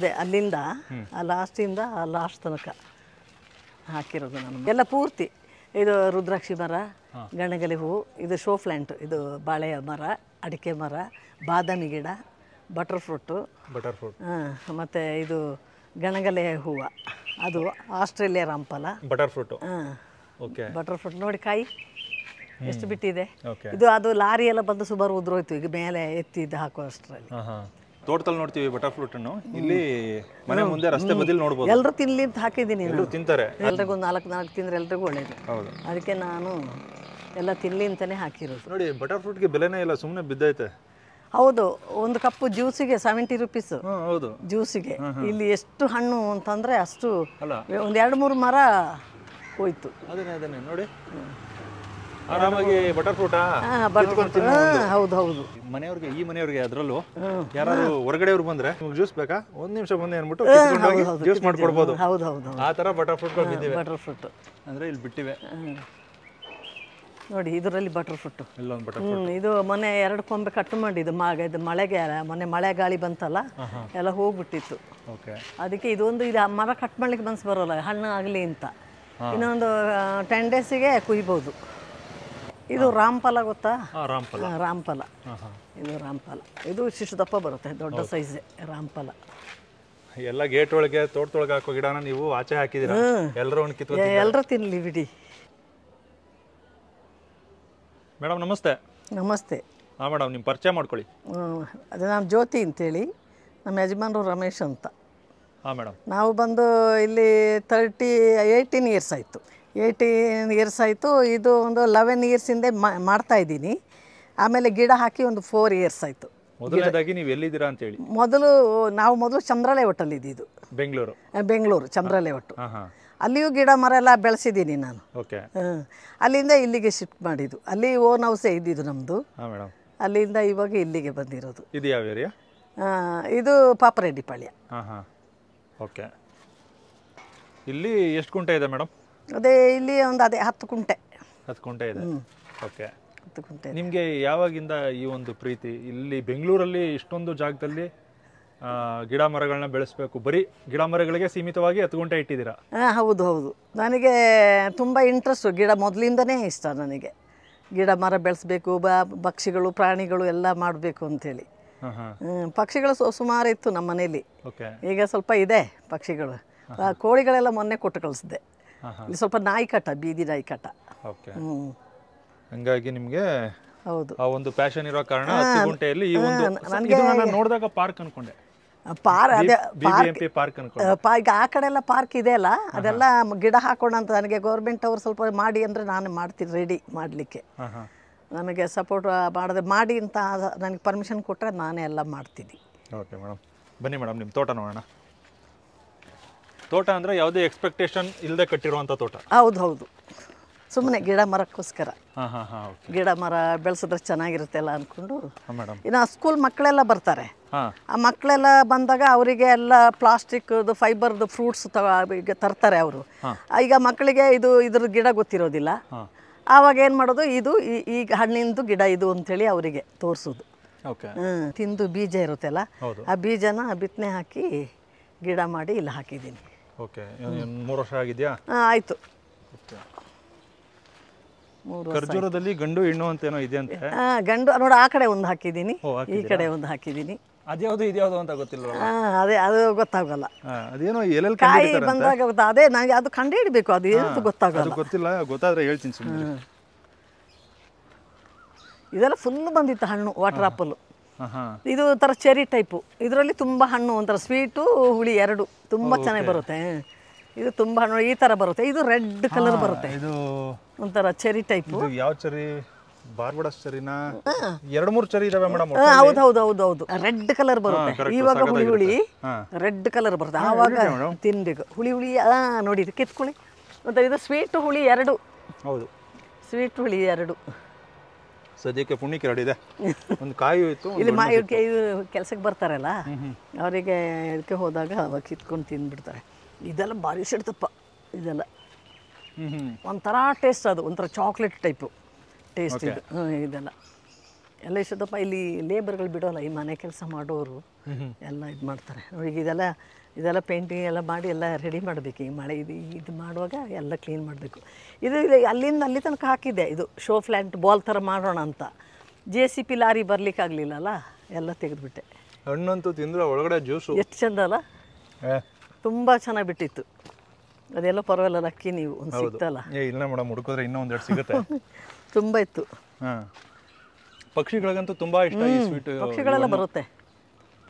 ಅದೇ ಅಲ್ಲಿಂದ ಆ ಲಾಸ್ಟಿಂದ ಆ ಲಾಸ್ಟ್ ತನಕ ಹಾಕಿರೋದು ನಾನು ಎಲ್ಲ ಪೂರ್ತಿ ಇದು ರುದ್ರಾಕ್ಷಿ ಮರ ಗಣಗಲಿ ಹೂವು ಇದು ಶೋ ಪ್ಲ್ಯಾಂಟು ಇದು ಬಾಳೆಯ ಮರ ಅಡಿಕೆ ಮರ ಬಾದಾಮಿ ಗಿಡ ಬಟರ್ ಫ್ರೂಟು ಬಟರ್ ಫ್ರೂಟ್ ಹಾಂ ಮತ್ತು ಇದು ಗಣಗಲೆ ಹೂವು ಅದು ಆಸ್ಟ್ರೇಲಿಯಾ ರಾಂಪಲ ಬಟರ್ ಫ್ರೂಟು ಹಾಂ ಓಕೆ ಬಟರ್ ಫ್ರೂಟ್ ನೋಡಿ ಕಾಯಿ ಎಷ್ಟು ಬಿಟ್ಟಿದೆ ಇದು ಅದು ಲಾರಿ ಎಲ್ಲ ಬಂದು ಸುಮಾರು ಉದ್ರೋಯ್ತು ಈಗ ಮೇಲೆ ಎತ್ತಿ ಇದು ಹಾಕೋ ಅಷ್ಟರಲ್ಲಿ ತೋಟದಲ್ಲಿ ನೋಡ್ತೀವಿ ಬಟರ್ ಫ್ರೂಟ್ ಅನ್ನು ಇಲ್ಲಿ ಮನೆ ಮುಂದೆ ರಸ್ತೆ ಬದಿಲ್ ನೋಡಬಹುದು ಎಲ್ಲರೂ ತಿನ್ಲಿ ಅಂತ ಹಾಕಿದ್ದೀನಿ ಎಲ್ಲರೂ ತಿಂತಾರೆ ಎಲ್ಲರಿಗೂ ನಾಲ್ಕು ನಾಲ್ಕು ತಿಂದ್ರೆ ಎಲ್ಲರಿಗೂ ಒಳ್ಳೇದು ಹೌದು ಅದಕ್ಕೆ ನಾನು ಎಲ್ಲ ತಿನ್ಲಿ ಅಂತಾನೆ ಹಾಕಿರೋದು ನೋಡಿ ಬಟರ್ ಫ್ರೂಟ್ಗೆ ಬೆಲೆನೇ ಇಲ್ಲ ಸುಮ್ಮನೆ ಬಿದ್ದೈತೆ ಹೌದು ಒಂದು ಕಪ್ ಜ್ಯೂಸಿಗೆ ಸೆವೆಂಟಿ ರುಪೀಸ್ ಹೌದು ಜ್ಯೂಸಿಗೆ ಇಲ್ಲಿ ಎಷ್ಟು ಹಣ್ಣು ಅಂತಂದ್ರೆ ಅಷ್ಟು ಒಂದು ಎರಡು ಮೂರು ಮರ ಹೋಯ್ತು ಅದನ್ನೇ ಅದನ್ನೇ ನೋಡಿ ಆರಾಮಾಗಿ ಬಟರ್ ಫ್ರೂಟ್ ಹೌದು ಹೌದು ಮನೆಯವ್ರಿಗೆ ಈ ಮನೆಯವ್ರಿಗೆ ಅದ್ರಲ್ಲೂ ಯಾರಾದ್ರು ಹೊರಗಡೆಯವ್ರು ಬಂದ್ರೆ ಜ್ಯೂಸ್ ಬೇಕಾ ಒಂದ್ ನಿಮಿಷ ಬಂದೆ ಅನ್ಬಿಟ್ಟು ಜ್ಯೂಸ್ ಮಾಡ್ಕೊಡ್ಬೋದು ಹೌದು ಹೌದು ಆ ತರ ಬಟರ್ ಫ್ರೂಟ್ ಬಟರ್ ಫ್ರೂಟ್ ಅಂದ್ರೆ ಇಲ್ಲಿ ಬಿಟ್ಟಿವೆ ನೋಡಿ ಇದರಲ್ಲಿ ಬಟರ್ ಫ್ರೂಟ್ ಇದು ಮೊನ್ನೆ ಎರಡು ಕೊಂಬೆ ಕಟ್ ಮಾಡಿದ್ದು ಮಾಗ ಇದು ಮಳೆಗೆ ಮೊನ್ನೆ ಮಳೆ ಗಾಳಿ ಬಂತಲ್ಲ ಎಲ್ಲ ಹೋಗ್ಬಿಟ್ಟಿತ್ತು ಅದಕ್ಕೆ ಇದೊಂದು ಇದು ಮರ ಕಟ್ ಮಾಡ್ಲಿಕ್ಕೆ ಮನ್ಸು ಬರೋಲ್ಲ ಹಣ್ಣು ಆಗಲಿ ಅಂತ ಇನ್ನೊಂದು ಟೆನ್ ಡೇಸಿಗೆ ಕುಯ್ಬೋದು ಇದು ರಾಮ್ಫಲ ಗೊತ್ತಾ ರಾಮ್ಫಲ ರಾಮ್ಫಲ ಇದು ರಾಮ್ಫಲ ಇದು ಶಿಶು ದಪ್ಪ ಬರುತ್ತೆ ದೊಡ್ಡ ಸೈಜ್ ರಾಮ್ಫಲ ಎಲ್ಲ ಗೇಟ್ ಒಳಗೆ ತೋಟದೊಳಗೆ ಹಾಕೋ ಗಿಡನ ನೀವು ಆಚೆ ಹಾಕಿದಿರ ಎಲ್ಲರೂ ಕಿತ್ತು ಎಲ್ಲರೂ ತಿನ್ನಲಿ ಬಿಡಿ ಮೇಡಮ್ ನಮಸ್ತೆ ನಮಸ್ತೆ ಹಾಂ ಮೇಡಮ್ ನಿಮ್ಮ ಪರಿಚಯ ಮಾಡ್ಕೊಳ್ಳಿ ಅದು ನಾನು ಜ್ಯೋತಿ ಅಂತೇಳಿ ನಮ್ಮ ಯಜಮಾನರು ರಮೇಶ್ ಅಂತ ಹಾಂ ಮೇಡಮ್ ನಾವು ಬಂದು ಇಲ್ಲಿ ತರ್ಟಿ ಏಯ್ಟೀನ್ ಇಯರ್ಸ್ ಆಯಿತು ಏಯ್ಟೀನ್ ಇಯರ್ಸ್ ಆಯಿತು ಇದು ಒಂದು ಲೆವೆನ್ ಇಯರ್ಸ್ ಹಿಂದೆ ಮಾಡ್ತಾ ಇದ್ದೀನಿ ಆಮೇಲೆ ಗಿಡ ಹಾಕಿ ಒಂದು ಫೋರ್ ಇಯರ್ಸ್ ಆಯಿತು ಮೊದಲನೇದಾಗಿ ನೀವು ಎಲ್ಲಿದ್ದೀರಾ ಅಂತ ಹೇಳಿ ಮೊದಲು ನಾವು ಮೊದಲು ಚಂದ್ರ ಹೊಟ್ಟಲ್ಲಿ ಇದ್ದಿದ್ದು ಬೆಂಗಳೂರು ಬೆಂಗಳೂರು ಚಂದ್ರ ಒಟ್ಟು ಅಲ್ಲಿಯೂ ಗಿಡ ಮರ ಎಲ್ಲ ಬೆಳೆಸಿದ್ದೀನಿ ನಾನು ಓಕೆ ಅಲ್ಲಿಂದ ಇಲ್ಲಿಗೆ ಶಿಫ್ಟ್ ಮಾಡಿದ್ದು ಅಲ್ಲಿ ಓನ್ ಹೌಸೇ ಇದ್ದಿದ್ದು ನಮ್ಮದು ಅಲ್ಲಿಂದ ಇವಾಗ ಇಲ್ಲಿಗೆ ಬಂದಿರೋದು ಇದು ಯಾವ ಏರಿಯಾ ಇದು ಓಕೆ ಇಲ್ಲಿ ಎಷ್ಟು ಗುಂಟೆ ಇದೆ ಮೇಡಮ್ ಅದೇ ಇಲ್ಲಿ ಒಂದು ಅದೇ ಹತ್ತು ಕುಂಟೆ ಹತ್ತು ಕುಂಟೆ ಇದೆ ಓಕೆ ಹತ್ತು ಕುಂಟೆ ನಿಮಗೆ ಯಾವಾಗಿಂದ ಈ ಒಂದು ಪ್ರೀತಿ ಇಲ್ಲಿ ಬೆಂಗಳೂರಲ್ಲಿ ಇಷ್ಟೊಂದು ಜಾಗದಲ್ಲಿ ಗಿಡ ಮರಗಳನ್ನ ಬೆಳೆಸಬೇಕು ಬರೀ ಗಿಡ ಮರಗಳಿಗೆ ಸೀಮಿತವಾಗಿ ಹತ್ತು ಗುಂಟೆ ಇಟ್ಟಿದ್ದೀರಾ ಹೌದು ಹೌದು ನನಗೆ ತುಂಬ ಇಂಟ್ರೆಸ್ಟು ಗಿಡ ಮೊದಲಿಂದನೇ ಇಷ್ಟ ನನಗೆ ಗಿಡ ಮರ ಬೆಳೆಸಬೇಕು ಬ ಪಕ್ಷಿಗಳು ಪ್ರಾಣಿಗಳು ಎಲ್ಲ ಮಾಡಬೇಕು ಅಂಥೇಳಿ ಪಕ್ಷಿಗಳು ಸುಮಾರು ಇತ್ತು ನಮ್ಮ ಮನೇಲಿ ಈಗ ಸ್ವಲ್ಪ ಇದೆ ಪಕ್ಷಿಗಳು ಕೋಳಿಗಳೆಲ್ಲ ಮೊನ್ನೆ ಕೊಟ್ಟು ಕಳಿಸಿದೆ ಇಲ್ಲಿ ಸ್ವಲ್ಪ ನಾಯಿ ಕಟ ಬೀದಿ ನಾಯಿ ಕಟ ಓಕೆ ಹಂಗಾಗಿ ನಿಮಗೆ ಹೌದು ಆ ಒಂದು ಪ್ಯಾಷನ್ ಇರೋ ಕಾರಣ ಹತ್ತು ಗುಂಟೆಯಲ್ಲಿ ಈ ಒಂದು ಇದು ನಾನು ನೋಡಿದಾಗ ಪಾರ್ಕ್ ಅನ್ಕೊಂಡೆ ಪಾರ್ ಅದೇ ಪಾರ್ಕ್ ಪಾರ್ಕ್ ಈಗ ಆ ಕಡೆ ಎಲ್ಲ ಪಾರ್ಕ್ ಇದೆ ಅಲ್ಲ ಅದೆಲ್ಲ ಗಿಡ ಹಾಕೋಣ ಅಂತ ನನಗೆ ಗೌರ್ಮೆಂಟ್ ಅವರು ಸ್ವಲ್ಪ ಮಾಡಿ ಅಂದರೆ ನಾನು ಮಾಡ್ತೀನಿ ರೆಡಿ ಮಾಡಲಿಕ್ಕೆ ನನಗೆ ಸಪೋರ್ಟ್ ಮಾಡದೆ ಮಾಡಿ ಅಂತ ನನಗೆ ಪರ್ಮಿಷನ್ ಕೊಟ್ಟರೆ ನಾನೇ ಎಲ್ಲ ಮಾಡ್ತೀನಿ ಓಕೆ ಮೇಡಮ್ ಬನ್ನಿ ಮೇಡಮ್ ನಿಮ್ಮ ತೋಟ ನೋಡೋಣ ತೋಟ ಅಂದ್ರೆ ಯಾವುದೇ ಎಕ್ಸ್ಪೆಕ್ಟೇಷನ್ ಇಲ್ಲದೆ ಕಟ್ಟಿರುವಂತ ತೋಟ ಹೌದು ಹೌದು ಸುಮ್ಮನೆ ಗಿಡ ಮರಕ್ಕೋಸ್ಕರ ಗಿಡ ಮರ ಬೆಳೆಸಿದ್ರೆ ಅಲ್ಲ ಅನ್ಕೊಂಡು ಇನ್ನು ಸ್ಕೂಲ್ ಮಕ್ಕಳೆಲ್ಲ ಬರ್ತಾರೆ ಆ ಮಕ್ಕಳೆಲ್ಲ ಬಂದಾಗ ಅವರಿಗೆ ಎಲ್ಲ ಪ್ಲಾಸ್ಟಿಕ್ದು ಫೈಬರ್ದು ಫ್ರೂಟ್ಸ್ ತರ್ತಾರೆ ಅವರು ಈಗ ಮಕ್ಕಳಿಗೆ ಇದು ಇದ್ರ ಗಿಡ ಗೊತ್ತಿರೋದಿಲ್ಲ ಆವಾಗ ಏನು ಮಾಡೋದು ಇದು ಈಗ ಹಣ್ಣಿಂದು ಗಿಡ ಇದು ಅಂತೇಳಿ ಅವರಿಗೆ ತೋರಿಸೋದು ತಿಂದು ಬೀಜ ಇರುತ್ತಲ್ಲ ಆ ಬೀಜನ ಬಿತ್ತನೆ ಹಾಕಿ ಗಿಡ ಮಾಡಿ ಇಲ್ಲಿ ಹಾಕಿದ್ದೀನಿ ಓಕೆ ಮೂರು ವರ್ಷ ಆಗಿದೆಯಾ ಹಾಂ ಆಯಿತು ಖರ್ಜೂರದಲ್ಲಿ ಗಂಡು ಹೆಣ್ಣು ಅಂತ ಏನೋ ಇದೆ ಅಂತ ಗಂಡು ನೋಡಿ ಆ ಕಡೆ ಒಂದು ಹಾಕಿದ್ದೀನಿ ಈ ಕಡೆ ಒಂದು ಹಾಕಿದ್ದೀನಿ ಅದ್ಯಾವುದು ಇದ್ಯಾವುದು ಅಂತ ಗೊತ್ತಿಲ್ಲ ಅದೇ ಅದು ಗೊತ್ತಾಗಲ್ಲ ಅದೇನೋ ಎಲ್ಲೆಲ್ಲಿ ಕಾಯಿ ಬಂದಾಗ ಗೊತ್ತಾ ಅದೇ ನನಗೆ ಅದು ಕಂಡು ಹಿಡಬೇಕು ಅದು ಏನು ಗೊತ್ತಾಗಲ್ಲ ಗೊತ್ತಿಲ್ಲ ಗೊತ್ತಾದ್ರೆ ಹೇಳ್ತೀನಿ ಸುಮ್ಮನೆ ಇದೆಲ್ಲ ಫುಲ್ ಬಂದಿತ್ತು ಹಣ್ಣು ವಾಟರ್ ಆಪಲ್ ಇದು ಒಂಥರ ಚೆರಿ ಟೈಪು ಇದರಲ್ಲಿ ತುಂಬ ಹಣ್ಣು ಒಂಥರ ಸ್ವೀಟು ಹುಳಿ ಎರಡು ತುಂಬ ಚೆನ್ನಾಗಿ ಬರುತ್ತೆ ಇದು ತುಂಬ ಹಣ್ಣು ಈ ಥರ ಬರುತ್ತೆ ಇದು ರೆಡ್ ಕಲರ್ ಬರುತ್ತೆ ಇದು ಒಂಥರ ಚೆರಿ ಟೈಪು ಯಾವ ಚೆರಿ ಮೇಡಮ್ ಹೌದು ಹೌದು ಹೌದು ಹೌದು ರೆಡ್ ಕಲರ್ ಬರುತ್ತೆ ಇವಾಗ ಹುಳಿ ಹುಳಿ ರೆಡ್ ಕಲರ್ ಬರುತ್ತೆ ಆವಾಗ ತಿನ್ಬೇಕು ಹುಳಿ ಹುಳಿ ನೋಡಿ ಕಿತ್ಕೊಳ್ಳಿ ಮತ್ತೆ ಇದು ಸ್ವೀಟ್ ಹುಳಿ ಎರಡು ಹೌದು ಸ್ವೀಟ್ ಹುಳಿ ಎರಡು ಸದ್ಯಕ್ಕೆ ಪುಣ್ಯಕ್ಕೆ ರೆಡಿ ಇದೆ ಒಂದು ಕಾಯಿ ಇತ್ತು ಇಲ್ಲಿ ಮಾ ಕೆಲಸಕ್ಕೆ ಬರ್ತಾರಲ್ಲ ಅವರಿಗೆ ಇದಕ್ಕೆ ಹೋದಾಗ ಅವಾಗ ಕಿತ್ಕೊಂಡು ತಿಂದ್ಬಿಡ್ತಾರೆ ಇದೆಲ್ಲ ಭಾರಿ ಸಿಡ್ತಪ್ಪ ಇದೆಲ್ಲ ಒಂಥರ ಟೇಸ್ಟ್ ಅದು ಒಂಥರ ಚಾಕ್ಲೇಟ್ ಟೈಪು ಟೇಸ್ಟ್ ಇದು ಇದೆಲ್ಲ ಎಲ್ಲ ಇಷ್ಟಪ್ಪ ಇಲ್ಲಿ ಲೇಬರ್ಗಳು ಬಿಡೋಲ್ಲ ಈ ಮನೆ ಕೆಲಸ ಮಾಡೋರು ಎಲ್ಲ ಇದು ಮಾಡ್ತಾರೆ ಅವ್ರಿಗೆ ಇದೆಲ್ಲ ಇದೆಲ್ಲ ಪೇಂಟಿಂಗ್ ಎಲ್ಲ ಮಾಡಿ ಎಲ್ಲ ರೆಡಿ ಮಾಡಬೇಕು ಈ ಮಳೆ ಇದು ಇದು ಮಾಡುವಾಗ ಎಲ್ಲ ಕ್ಲೀನ್ ಮಾಡಬೇಕು ಇದು ಅಲ್ಲಿಂದ ಅಲ್ಲಿ ತನಕ ಹಾಕಿದ್ದೆ ಇದು ಶೋ ಪ್ಲ್ಯಾಂಟ್ ಬಾಲ್ ಥರ ಮಾಡೋಣ ಅಂತ ಜೆ ಸಿ ಪಿ ಲಾರಿ ಬರಲಿಕ್ಕಾಗಲಿಲ್ಲಲ್ಲ ಎಲ್ಲ ತೆಗೆದುಬಿಟ್ಟೆ ಹಣ್ಣಂತೂ ತಿಂದ್ರೆ ಒಳಗಡೆ ಜ್ಯೂಸು ಎಷ್ಟು ಚಂದ ಅಲ್ಲ ತುಂಬ ಚೆನ್ನಾಗಿ ಬಿಟ್ಟಿತ್ತು ಅದೆಲ್ಲ ಪರವಾಗಿಲ್ಲ ಅಕ್ಕಿ ನೀವು ಒಂದು ಸಿಗ್ತಲ್ಲ ಇಲ್ಲ ಮೇಡಮ್ ಹುಡುಕಿದ್ರೆ ಇನ್ನೂ ಒಂದೆರಡು ಸಿಗುತ್ತೆ ತುಂಬ ಇತ್ತು ಪಕ್ಷಿಗಳಿಗಂತೂ ತುಂಬ ಇಷ್ಟ ಈ ಸ್ವೀಟ್ ಪಕ್ಷಿಗಳೆಲ್ಲ ಬರುತ್ತೆ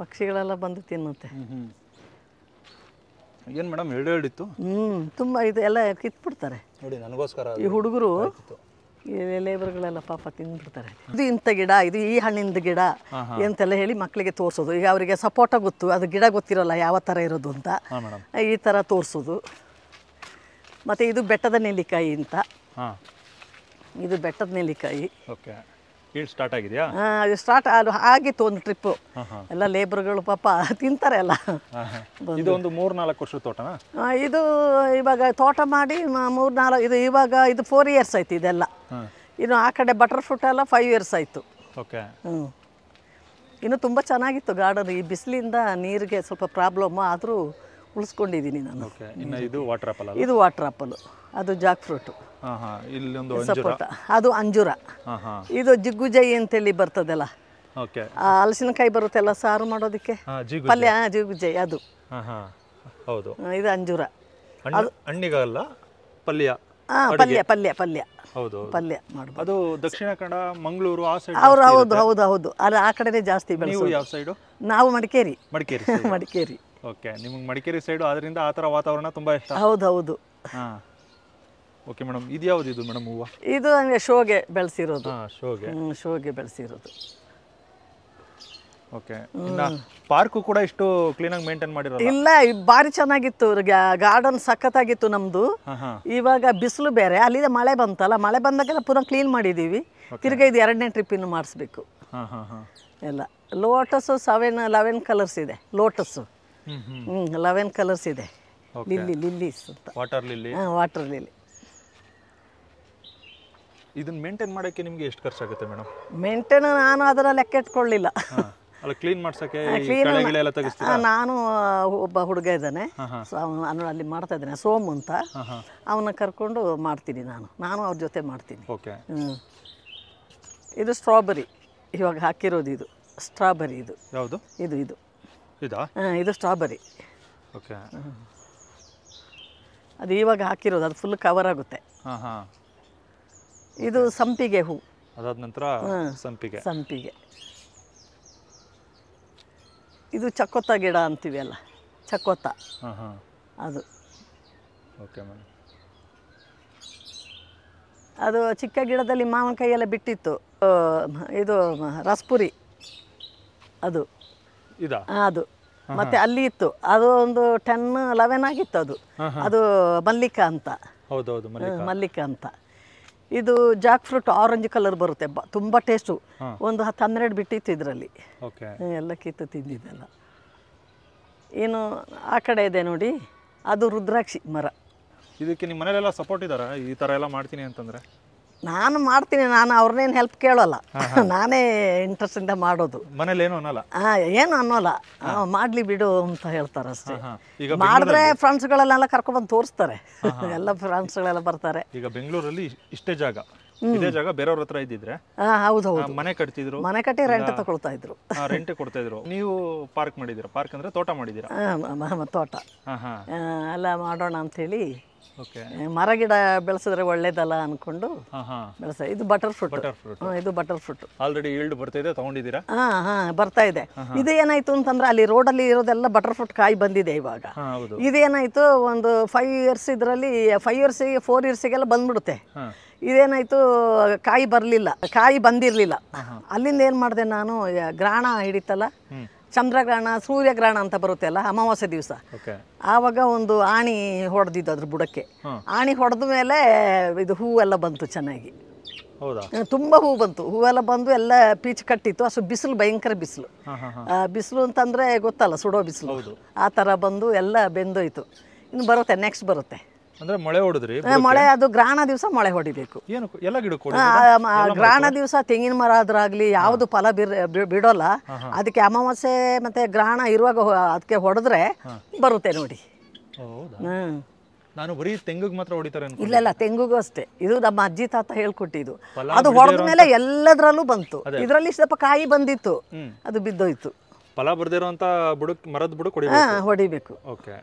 ಪಕ್ಷಿಗಳೆಲ್ಲ ಬಂದು ತಿನ್ನುತ್ತೆ ಏನು ಮೇಡಮ್ ಎರಡು ಎರಡು ಇತ್ತು ಹ್ಞೂ ತುಂಬ ಇದೆಲ್ಲ ಕಿತ್ತು ಕಿತ್ಬಿಡ್ತಾರೆ ನೋಡಿ ನನಗೋಸ್ಕರ ಈ ಹುಡುಗರು ಲೇಬರ್ಗಳೆಲ್ಲ ಪಾಪ ತಿಂದ್ಬಿಡ್ತಾರೆ ಇದು ಇಂಥ ಗಿಡ ಇದು ಈ ಹಣ್ಣಿಂದ ಗಿಡ ಎಂತೆಲ್ಲ ಹೇಳಿ ಮಕ್ಕಳಿಗೆ ತೋರಿಸೋದು ಈಗ ಅವರಿಗೆ ಸಪೋಟ ಗೊತ್ತು ಅದು ಗಿಡ ಗೊತ್ತಿರೋಲ್ಲ ಯಾವ ಥರ ಇರೋದು ಅಂತ ಈ ಥರ ತೋರಿಸೋದು ಮತ್ತು ಇದು ಬೆಟ್ಟದ ನೆಲ್ಲಿಕಾಯಿ ಅಂತ ಇದು ಬೆಟ್ಟದ ನೆಲ್ಲಿಕಾಯಿ ಓಕೆ ಸ್ಟಾರ್ಟ್ ಆಗಿದೆಯಾ ಸ್ಟಾರ್ಟ್ ಅದು ಆಗಿತ್ತು ಒಂದು ಟ್ರಿಪ್ಪು ಎಲ್ಲ ಲೇಬರ್ಗಳು ಪಾಪ ತಿಂತಾರೆ ಎಲ್ಲ ಇದು ಒಂದು ನಾಲ್ಕು ವರ್ಷದ ತೋಟನಾ ಇದು ಇವಾಗ ತೋಟ ಮಾಡಿ ಮೂರು ನಾಲ್ಕು ಇದು ಇವಾಗ ಇದು ಫೋರ್ ಇಯರ್ಸ್ ಆಯ್ತು ಇದೆಲ್ಲ ಇನ್ನು ಆ ಕಡೆ ಬಟರ್ ಫ್ರೂಟ್ ಎಲ್ಲ ಫೈವ್ ಇಯರ್ಸ್ ಆಯಿತು ಓಕೆ ಹ್ಞೂ ಇನ್ನು ತುಂಬ ಚೆನ್ನಾಗಿತ್ತು ಗಾರ್ಡನ್ ಈ ಬಿಸಿಲಿಂದ ನೀರಿಗೆ ಸ್ವಲ್ಪ ಪ್ರಾಬ್ಲಮ್ಮು ಆದರೂ ಉಳಿಸ್ಕೊಂಡಿದ್ದೀನಿ ನಾನು ಇದು ವಾಟರ್ ಆಪಲ್ ಇದು ವಾಟರ್ ಆಪಲ್ ಅದು ಜಾಕ್ ಫ್ರೂಟು ಸಪೋಟ ಅದು ಅಂಜೂರ ಇದು ಜಿಗ್ಗುಜೈ ಅಂತೇಳಿ ಬರ್ತದಲ್ಲ ಹಲಸಿನಕಾಯಿ ಅಲ್ಲ ಸಾರು ಮಾಡೋದಕ್ಕೆ ಪಲ್ಯ ಜಿಗುಜೈ ಅದು ಹೌದು ಇದು ಅಂಜೂರ ಹಣ್ಣಿಗಲ್ಲ ಪಲ್ಯ ಪಲ್ಯ ಪಲ್ಯ ಪಲ್ಯ ಹೌದು ಪಲ್ಯ ಮಾಡ್ಬೋದು ಅದು ದಕ್ಷಿಣ ಕನ್ನಡ ಮಂಗಳೂರು ಆ ಸೈಡ್ ಅವ್ರು ಹೌದು ಹೌದು ಹೌದು ಅಲ್ಲ ಆ ಕಡೆನೇ ಜಾಸ್ತಿ ಬೆಳೆಸೋದು ಯಾವ ಸೈಡು ನಾವು ಮಡಿಕೇರಿ ಮಡಿಕೇರಿ ಮಡಿಕೇರಿ ಓಕೆ ನಿಮಗೆ ಮಡಿಕೇರಿ ಸೈಡು ಅದರಿಂದ ಆ ಥರ ವಾತಾವರಣ ತುಂಬ ಇಷ್ಟ ಹೌದು ಹಾಂ ಓಕೆ ಮೇಡಮ್ ಇದು ಯಾವುದು ಇದು ಮೇಡಮ್ ಹೂವು ಇದು ನನಗೆ ಶೋಗೆ ಬೆಳೆಸಿರೋದು ಹಾಂ ಶೋಗೆ ಶೋಗೆ ಬೆಳೆಸಿರೋದು ಓಕೆ ಪಾರ್ಕು ಕೂಡ ಇಷ್ಟು ಕ್ಲೀನಾಗಿ ಮೇಂಟೈನ್ ಮಾಡಿರೋ ಇಲ್ಲ ಬಾರಿ ಚೆನ್ನಾಗಿತ್ತು ಗಾರ್ಡನ್ ಸಖತ್ತಾಗಿತ್ತು ನಮ್ದು ಇವಾಗ ಬಿಸಿಲು ಬೇರೆ ಅಲ್ಲಿಂದ ಮಳೆ ಬಂತಲ್ಲ ಮಳೆ ಬಂದಾಗೆಲ್ಲ ಪುನಃ ಕ್ಲೀನ್ ಮಾಡಿದ್ದೀವಿ ತಿರ್ಗಾ ಇದು ಎರಡನೇ ಟ್ರಿಪ್ ಮಾಡಿಸ್ಬೇಕು ಎಲ್ಲ ಲೋಟಸ್ ಸೆವೆನ್ ಲೆವೆನ್ ಕಲರ್ಸ್ ಇದೆ ಲೋಟಸ್ಸು ಹ್ಮ್ ಲೆವೆನ್ ಕಲರ್ಸ್ ಇದೆ ಲಿಲ್ಲಿ ಲಿಲ್ಲಿ ಅಂತ ವಾಟರ್ ಲಿಲ್ಲಿ ಹಾಂ ವಾಟರ್ ಲಿಲ್ಲಿ ಇದನ್ನ ಮೇಂಟೈನ್ ಮಾಡೋಕೆ ನಿಮಗೆ ಎಷ್ಟು ಖರ್ಚಾಗುತ್ತೆ ಮೇಡಮ್ ಮೇಂಟೈನ್ ನಾನು ಅದರ ಲೆಕ್ಕ ಇಟ್ಕೊಳ್ಳಿಲ್ಲ ಅಲ್ಲ ಕ್ಲೀನ್ ಮಾಡ್ಸೋಕ್ಕೆ ಕಳೆಗಳೆಲ್ಲ ತೆಗಿಸ್ತೀನಿ ನಾನು ಒಬ್ಬ ಹುಡುಗ ಇದ್ದಾನೆ ಸೊ ಅವನು ನಾನು ಅಲ್ಲಿ ಮಾಡ್ತಾ ಇದ್ದಾನೆ ಸೋಮು ಅಂತ ಅವನ್ನ ಕರ್ಕೊಂಡು ಮಾಡ್ತೀನಿ ನಾನು ನಾನು ಅವ್ರ ಜೊತೆ ಮಾಡ್ತೀನಿ ಓಕೆ ಇದು ಸ್ಟ್ರಾಬೆರಿ ಇವಾಗ ಹಾಕಿರೋದು ಇದು ಸ್ಟ್ರಾಬೆರಿ ಇದು ಯಾವುದು ಇದು ಇದು ಇದಾ ಇದು ಸ್ಟ್ರಾಬೆರಿ ಓಕೆ ಅದು ಇವಾಗ ಹಾಕಿರೋದು ಅದು ಫುಲ್ ಕವರ್ ಆಗುತ್ತೆ ಇದು ಸಂಪಿಗೆ ಹೂ ಅದಾದ ನಂತರ ಸಂಪಿಗೆ ಸಂಪಿಗೆ ಇದು ಚಕ್ಕೊತ್ತ ಗಿಡ ಅಂತೀವಿ ಅಲ್ಲ ಚಕ್ಕೊತ್ತ ಅದು ಓಕೆ ಅದು ಚಿಕ್ಕ ಗಿಡದಲ್ಲಿ ಮಾವಿನಕಾಯಿ ಎಲ್ಲ ಬಿಟ್ಟಿತ್ತು ಇದು ರಸ್ಪುರಿ ಅದು ಅದು ಮತ್ತೆ ಅಲ್ಲಿ ಇತ್ತು ಅದು ಒಂದು ಟೆನ್ ಲೆವೆನ್ ಆಗಿತ್ತು ಅದು ಅದು ಮಲ್ಲಿಕಾ ಅಂತ ಮಲ್ಲಿಕ ಮಲ್ಲಿಕಾ ಅಂತ ಇದು ಜಾಕ್ ಫ್ರೂಟ್ ಆರೆಂಜ್ ಕಲರ್ ಬರುತ್ತೆ ತುಂಬಾ ಟೇಸ್ಟು ಒಂದು ಹತ್ತು ಹನ್ನೆರಡು ಬಿಟ್ಟಿತ್ತು ಇದರಲ್ಲಿ ಎಲ್ಲ ಕಿತ್ತು ತಿಂದಿದ್ದೆಲ್ಲ ಏನು ಆ ಕಡೆ ಇದೆ ನೋಡಿ ಅದು ರುದ್ರಾಕ್ಷಿ ಮರ ಇದಕ್ಕೆ ನಿಮ್ಮ ಮನೇಲೆಲ್ಲ ಸಪೋರ್ಟ್ ಇದ್ದಾರಾ ಈ ಥರ ಎಲ್ಲ ಮಾಡ್ತೀನಿ ಅಂತಂದರೆ ನಾನು ಮಾಡ್ತೀನಿ ನಾನು ಅವ್ರನ್ನೇನು ಹೆಲ್ಪ್ ಕೇಳೋಲ್ಲ ನಾನೇ ಇಂಟ್ರೆಸ್ಟಿಂದ ಮಾಡೋದು ಮನೇಲಿ ಏನು ಅನ್ನೋಲ್ಲ ಏನು ಅನ್ನೋಲ್ಲ ಮಾಡ್ಲಿ ಬಿಡು ಅಂತ ಹೇಳ್ತಾರೆ ಅಷ್ಟೇ ಮಾಡಿದ್ರೆ ಫ್ರೆಂಡ್ಸ್ಗಳನ್ನೆಲ್ಲ ಕರ್ಕೊಂಡ್ಬಂದು ತೋರಿಸ್ತಾರೆ ಎಲ್ಲ ಗಳೆಲ್ಲ ಬರ್ತಾರೆ ಈಗ ಬೆಂಗಳೂರಲ್ಲಿ ಇಷ್ಟೇ ಜಾಗ ಇದೇ ಜಾಗ ಬೇರೆಯವ್ರ ಹತ್ರ ಇದ್ದಿದ್ರೆ ಹೌದು ಹೌದು ಮನೆ ಕಟ್ತಿದ್ರು ಮನೆ ಕಟ್ಟಿ ರೆಂಟ್ ತಗೊಳ್ತಾ ಇದ್ರು ರೆಂಟ್ ಕೊಡ್ತಾ ಇದ್ರು ನೀವು ಪಾರ್ಕ್ ಮಾಡಿದೀರ ಪಾರ್ಕ್ ಅಂದ್ರೆ ತೋಟ ಮತ್ತೆ ತೋಟ ಅಲ್ಲಾ ಮಾಡೋಣ ಅಂತ ಹೇಳಿ ಮರ ಗಿಡ ಬೆಳೆಸಿದ್ರೆ ಒಳ್ಳೇದಲ್ಲ ಅನ್ಕೊಂಡು ಬೆಳೆಸ ಇದು ಬಟರ್ ಫ್ರೂಟ್ ಇದು ಬಟರ್ ಫ್ರೂಟ್ ಆಲ್ರೆಡಿ ಈಲ್ಡ್ ಬರ್ತಾ ಹಾ ಹಾ ಬರ್ತಾ ಇದೆ ಇದು ಏನಾಯ್ತು ಅಂತಂದ್ರೆ ಅಲ್ಲಿ ರೋಡ್ ಅಲ್ಲಿ ಇರೋದೆಲ್ಲ ಬಟರ್ ಫ್ರೂಟ್ ಕಾಯಿ ಬಂದಿದೆ ಇವಾಗ ಇದೇನಾಯ್ತು ಒಂದು ಫೈವ್ ಇಯರ್ಸ್ ಇದರಲ್ಲಿ ಫೈವ್ ಇಯರ್ಸ್ ಫೋರ್ ಇಯರ್ಸಿಗೆಲ್ಲ ಬಂದ್ಬಿಡುತ್ತೆ ಇದೇನಾಯ್ತು ಕಾಯಿ ಬರಲಿಲ್ಲ ಕಾಯಿ ಬಂದಿರಲಿಲ್ಲ ಅಲ್ಲಿಂದ ಏನು ಮಾಡಿದೆ ನಾನು ಗ್ರಾಣ ಹಿಡಿತಲ್ಲ ಚಂದ್ರಗ್ರಹಣ ಸೂರ್ಯಗ್ರಹಣ ಅಂತ ಬರುತ್ತೆ ಅಲ್ಲ ಅಮಾವಾಸ್ಯ ದಿವಸ ಆವಾಗ ಒಂದು ಆಣಿ ಹೊಡೆದಿದ್ದು ಅದ್ರ ಬುಡಕ್ಕೆ ಆಣಿ ಹೊಡೆದ ಮೇಲೆ ಇದು ಹೂವೆಲ್ಲ ಬಂತು ಚೆನ್ನಾಗಿ ತುಂಬ ಹೂ ಬಂತು ಹೂವೆಲ್ಲ ಬಂದು ಎಲ್ಲ ಪೀಚ್ ಕಟ್ಟಿತ್ತು ಅಷ್ಟು ಬಿಸಿಲು ಭಯಂಕರ ಬಿಸಿಲು ಬಿಸಿಲು ಅಂತಂದ್ರೆ ಗೊತ್ತಲ್ಲ ಸುಡೋ ಬಿಸಿಲು ಆ ಥರ ಬಂದು ಎಲ್ಲ ಬೆಂದೋಯ್ತು ಇನ್ನು ಬರುತ್ತೆ ನೆಕ್ಸ್ಟ್ ಬರುತ್ತೆ ಅಂದ್ರೆ ಮೊಳೆ ಹೊಡೆದ್ರಿ ಮೊಳೆ ಅದು ಗ್ರಹಣ ದಿವಸ ಮಳೆ ಹೊಡಿಬೇಕು ಏನು ಎಲ್ಲ ಗ್ರಾಣ ದಿವಸ ತೆಂಗಿನ ಮರ ಆದ್ರಾಗ್ಲಿ ಯಾವ್ದು ಫಲ ಬಿಡೋಲ್ಲ ಅದಕ್ಕೆ ಅಮಾವಾಸ್ಯೆ ಮತ್ತೆ ಗ್ರಹಣ ಇರುವಾಗ ಅದಕ್ಕೆ ಹೊಡೆದ್ರೆ ಬರುತ್ತೆ ನೋಡಿ ಹ್ಮ್ ನಾನು ಬರೀ ತೆಂಗಿಗೆ ಮಾತ್ರ ಹೊಡಿತಾರೆ ಇಲ್ಲ ಇಲ್ಲ ತೆಂಗಿಗೂ ಅಷ್ಟೇ ಇದು ನಮ್ಮ ಅಜ್ಜಿ ತಾತ ಹೇಳ್ಕೊಟ್ಟಿದ್ದು ಅದು ಹೊಡೆದ ಮೇಲೆ ಎಲ್ಲದ್ರಲ್ಲೂ ಬಂತು ಇದರಲ್ಲಿ ಸ್ವಲ್ಪ ಕಾಯಿ ಬಂದಿತ್ತು ಅದು ಬಿದ್ದೋಯ್ತು ಫಲ ಬರ್ದಿರೋಂಥ ಬುಡಕ್ ಮರದ ಬುಡಕ್ ಹೊಡಿಬೇಕು ಹೊಡಿಬೇಕು ಓಕೆ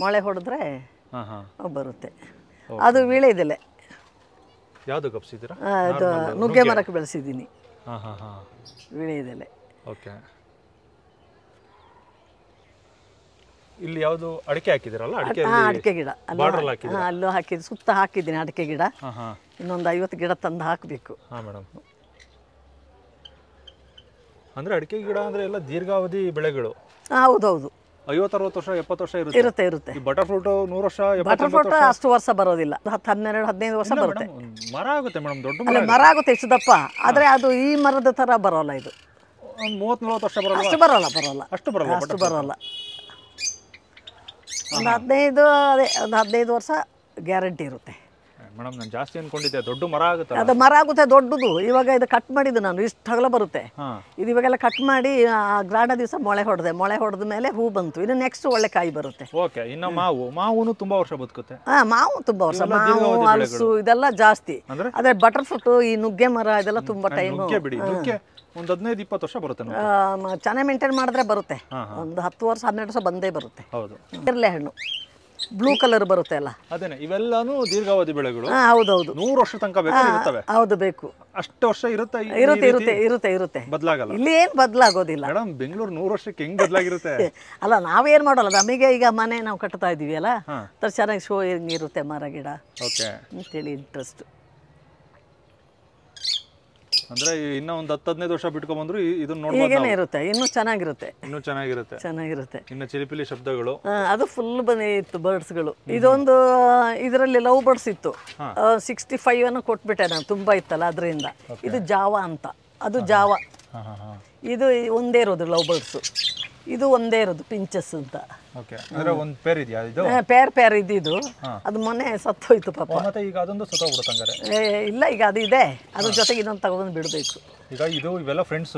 ಮೊಳೆ ಹೊಡೆದ್ರೆ ಬರುತ್ತೆ ಅದು ವೀಳೆದೆಲೆ ಯಾವುದು ಕಪ್ಸಿದ್ದೀರಾ ಅದು ನುಗ್ಗೆ ಮರಕ್ಕೆ ಬೆಳೆಸಿದ್ದೀನಿ ವೀಳೆದೆಲೆ ಓಕೆ ಇಲ್ಲಿ ಯಾವುದು ಅಡಿಕೆ ಹಾಕಿದಿರಲ್ಲ ಅಡಿಕೆ ಅಡಿಕೆ ಗಿಡ ಅಲ್ಲೂ ಹಾಕಿದಿ ಸುತ್ತ ಹಾಕಿದ್ದೀನಿ ಅಡಿಕೆ ಗಿಡ ಇನ್ನೊಂದು ಐವತ್ತು ಗಿಡ ತಂದು ಹಾಕಬೇಕು ಹಾಂ ಮೇಡಮ್ ಅಂದ್ರೆ ಅಡಿಕೆ ಗಿಡ ಅಂದ್ರೆ ಎಲ್ಲ ದೀರ್ಘಾವಧಿ ಬೆಳೆಗಳು ಹೌದೌದು ಐವತ್ತರವತ್ತು ವರ್ಷ ಎಪ್ಪತ್ತು ವರ್ಷ ಇರುತ್ತೆ ಇರುತ್ತೆ ಇರುತ್ತೆ ಬಟರ್ ಫ್ರೂಟ್ ನೂರು ವರ್ಷ ಬಟರ್ ಫ್ರೂಟ್ ಅಷ್ಟು ವರ್ಷ ಬರೋದಿಲ್ಲ ಹತ್ತು ಹನ್ನೆರಡು ಹದಿನೈದು ವರ್ಷ ಬರುತ್ತೆ ಮರ ಆಗುತ್ತೆ ಮೇಡಮ್ ದೊಡ್ಡ ಮರ ಆಗುತ್ತೆ ಇಷ್ಟು ದಪ್ಪ ಆದರೆ ಅದು ಈ ಮರದ ಥರ ಬರೋಲ್ಲ ಇದು ಮೂವತ್ತು ವರ್ಷ ಬರೋಲ್ಲ ಅಷ್ಟು ಬರೋಲ್ಲ ಬರೋಲ್ಲ ಅಷ್ಟು ಬರೋಲ್ಲ ಅಷ್ಟು ಬರೋಲ್ಲ ಒಂದು ಹದಿನೈದು ಅದೇ ಒಂದು ಹದಿನೈದು ವರ್ಷ ಗ್ಯಾರಂಟಿ ಇರುತ್ತೆ ಮೇಡಮ್ ನಾನು ಜಾಸ್ತಿ ಅನ್ಕೊಂಡಿದ್ದೆ ದೊಡ್ಡ ಮರ ಆಗುತ್ತೆ ಅದು ಮರ ಆಗುತ್ತೆ ದೊಡ್ಡದು ಇವಾಗ ಇದು ಕಟ್ ಮಾಡಿದ್ದು ನಾನು ಇಷ್ಟು ಹಗಲ ಬರುತ್ತೆ ಇದು ಇವಾಗೆಲ್ಲ ಕಟ್ ಮಾಡಿ ಗ್ರಾಂಡ ದಿವಸ ಮೊಳೆ ಹೊಡೆದೆ ಮೊಳೆ ಹೊಡೆದ ಮೇಲೆ ಹೂ ಬಂತು ಇನ್ನು ನೆಕ್ಸ್ಟ್ ಒಳ್ಳೆ ಕಾಯಿ ಬರುತ್ತೆ ಓಕೆ ಇನ್ನು ಮಾವು ಮಾವು ತುಂಬಾ ವರ್ಷ ಬದುಕುತ್ತೆ ಹಾ ಮಾವು ತುಂಬಾ ವರ್ಷ ಮಾವು ಹಲಸು ಇದೆಲ್ಲ ಜಾಸ್ತಿ ಅದೇ ಬಟರ್ ಫ್ರೂಟ್ ಈ ನುಗ್ಗೆ ಮರ ಇದೆಲ್ಲ ತುಂಬಾ ಟೈಮ್ ಒಂದು ಹದಿನೈದು ಇಪ್ಪತ್ತು ವರ್ಷ ಬರುತ್ತೆ ಚೆನ್ನಾಗಿ ಮೇಂಟೈನ್ ಮಾಡಿದ್ರೆ ಬರುತ್ತೆ ಒಂದು ಹತ್ತು ವರ್ಷ ಹನ್ನೆರಡು ವರ್ಷ ಬಂದೇ ಬರುತ್ತೆ ಹೌದು ಇರಲೇ ಹಣ್ಣು ಬ್ಲೂ ಕಲರ್ ಬರುತ್ತೆ ಅಲ್ಲ ಅದೇ ಇವೆಲ್ಲಾನು ದೀರ್ಘಾವಧಿ ಬೆಳೆಗಳು ಹೌದೌದು ನೂರು ವರ್ಷ ತನಕ ಹೌದು ಬೇಕು ಅಷ್ಟು ವರ್ಷ ಇರುತ್ತೆ ಇರುತ್ತೆ ಇರುತ್ತೆ ಇರುತ್ತೆ ಇರುತ್ತೆ ಬದಲಾಗಲ್ಲ ಇಲ್ಲಿ ಏನು ಬದಲಾಗೋದಿಲ್ಲ ಮೇಡಮ್ ಬೆಂಗಳೂರು ನೂರು ವರ್ಷಕ್ಕೆ ಹೆಂಗ್ ಬದಲಾಗಿರುತ್ತೆ ಅಲ್ಲ ನಾವೇನ್ ಮಾಡೋಲ್ಲ ನಮಗೆ ಈಗ ಮನೆ ನಾವು ಕಟ್ತಾ ಇದೀವಿ ಅಲ್ಲ ಚೆನ್ನಾಗಿ ಶೋ ಇರುತ್ತೆ ಮರ ಗಿಡ ಓಕೆ ಅಂತೇಳಿ ಇಂಟ್ರೆಸ್ಟ್ ಅಂದ್ರೆ ಇನ್ನ ಒಂದು ಹತ್ತು ಹದಿನೈದು ವರ್ಷ ಬಿಟ್ಕೊಂಡ್ಬಂದ್ರು ಇದನ್ನ ನೋಡ್ಬೋದು ಈಗೇನೆ ಇರುತ್ತೆ ಇನ್ನು ಚೆನ್ನಾಗಿರುತ್ತೆ ಇನ್ನು ಚೆನ್ನಾಗಿರುತ್ತೆ ಚೆನ್ನಾಗಿರುತ್ತೆ ಇನ್ನು ಚಿಲಿಪಿಲಿ ಶಬ್ದಗಳು ಅದು ಫುಲ್ ಇತ್ತು ಬರ್ಡ್ಸ್ ಗಳು ಇದೊಂದು ಇದರಲ್ಲಿ ಲವ್ ಬರ್ಡ್ಸ್ ಇತ್ತು ಸಿಕ್ಸ್ಟಿ ಫೈವ್ ಅನ್ನು ಕೊಟ್ಬಿಟ್ಟೆ ನಾನು ತುಂಬಾ ಇತ್ತಲ್ಲ ಅದರಿಂದ ಇದು ಜಾವ ಅಂತ ಅದು ಜಾವ ಇದು ಒಂದೇ ಇರೋದು ಲವ್ ಬರ್ಡ್ಸ್ ಇದು ಒಂದೇ ಇರೋದು ಪಿಂಚಸ್ ಅಂತ ಓಕೆ ಅಂದ್ರೆ ಒಂದು ಇದು ಅದು ಮೊನ್ನೆ ಸತ್ತೋಯ್ತು ಪಾಪ ಮತ್ತೆ ಈಗ ಅದೊಂದು ಸತ್ತೋಗ್ಬಿಡುತ್ತೆ ಏ ಇಲ್ಲ ಈಗ ಅದು ಇದೆ ಅದ್ರ ಜೊತೆಗೆ ಇನ್ನೊಂದು ತಗೊಂಡು ಬಿಡಬೇಕು ಈಗ ಇದು ಇವೆಲ್ಲ ಫ್ರೆಂಡ್ಸ್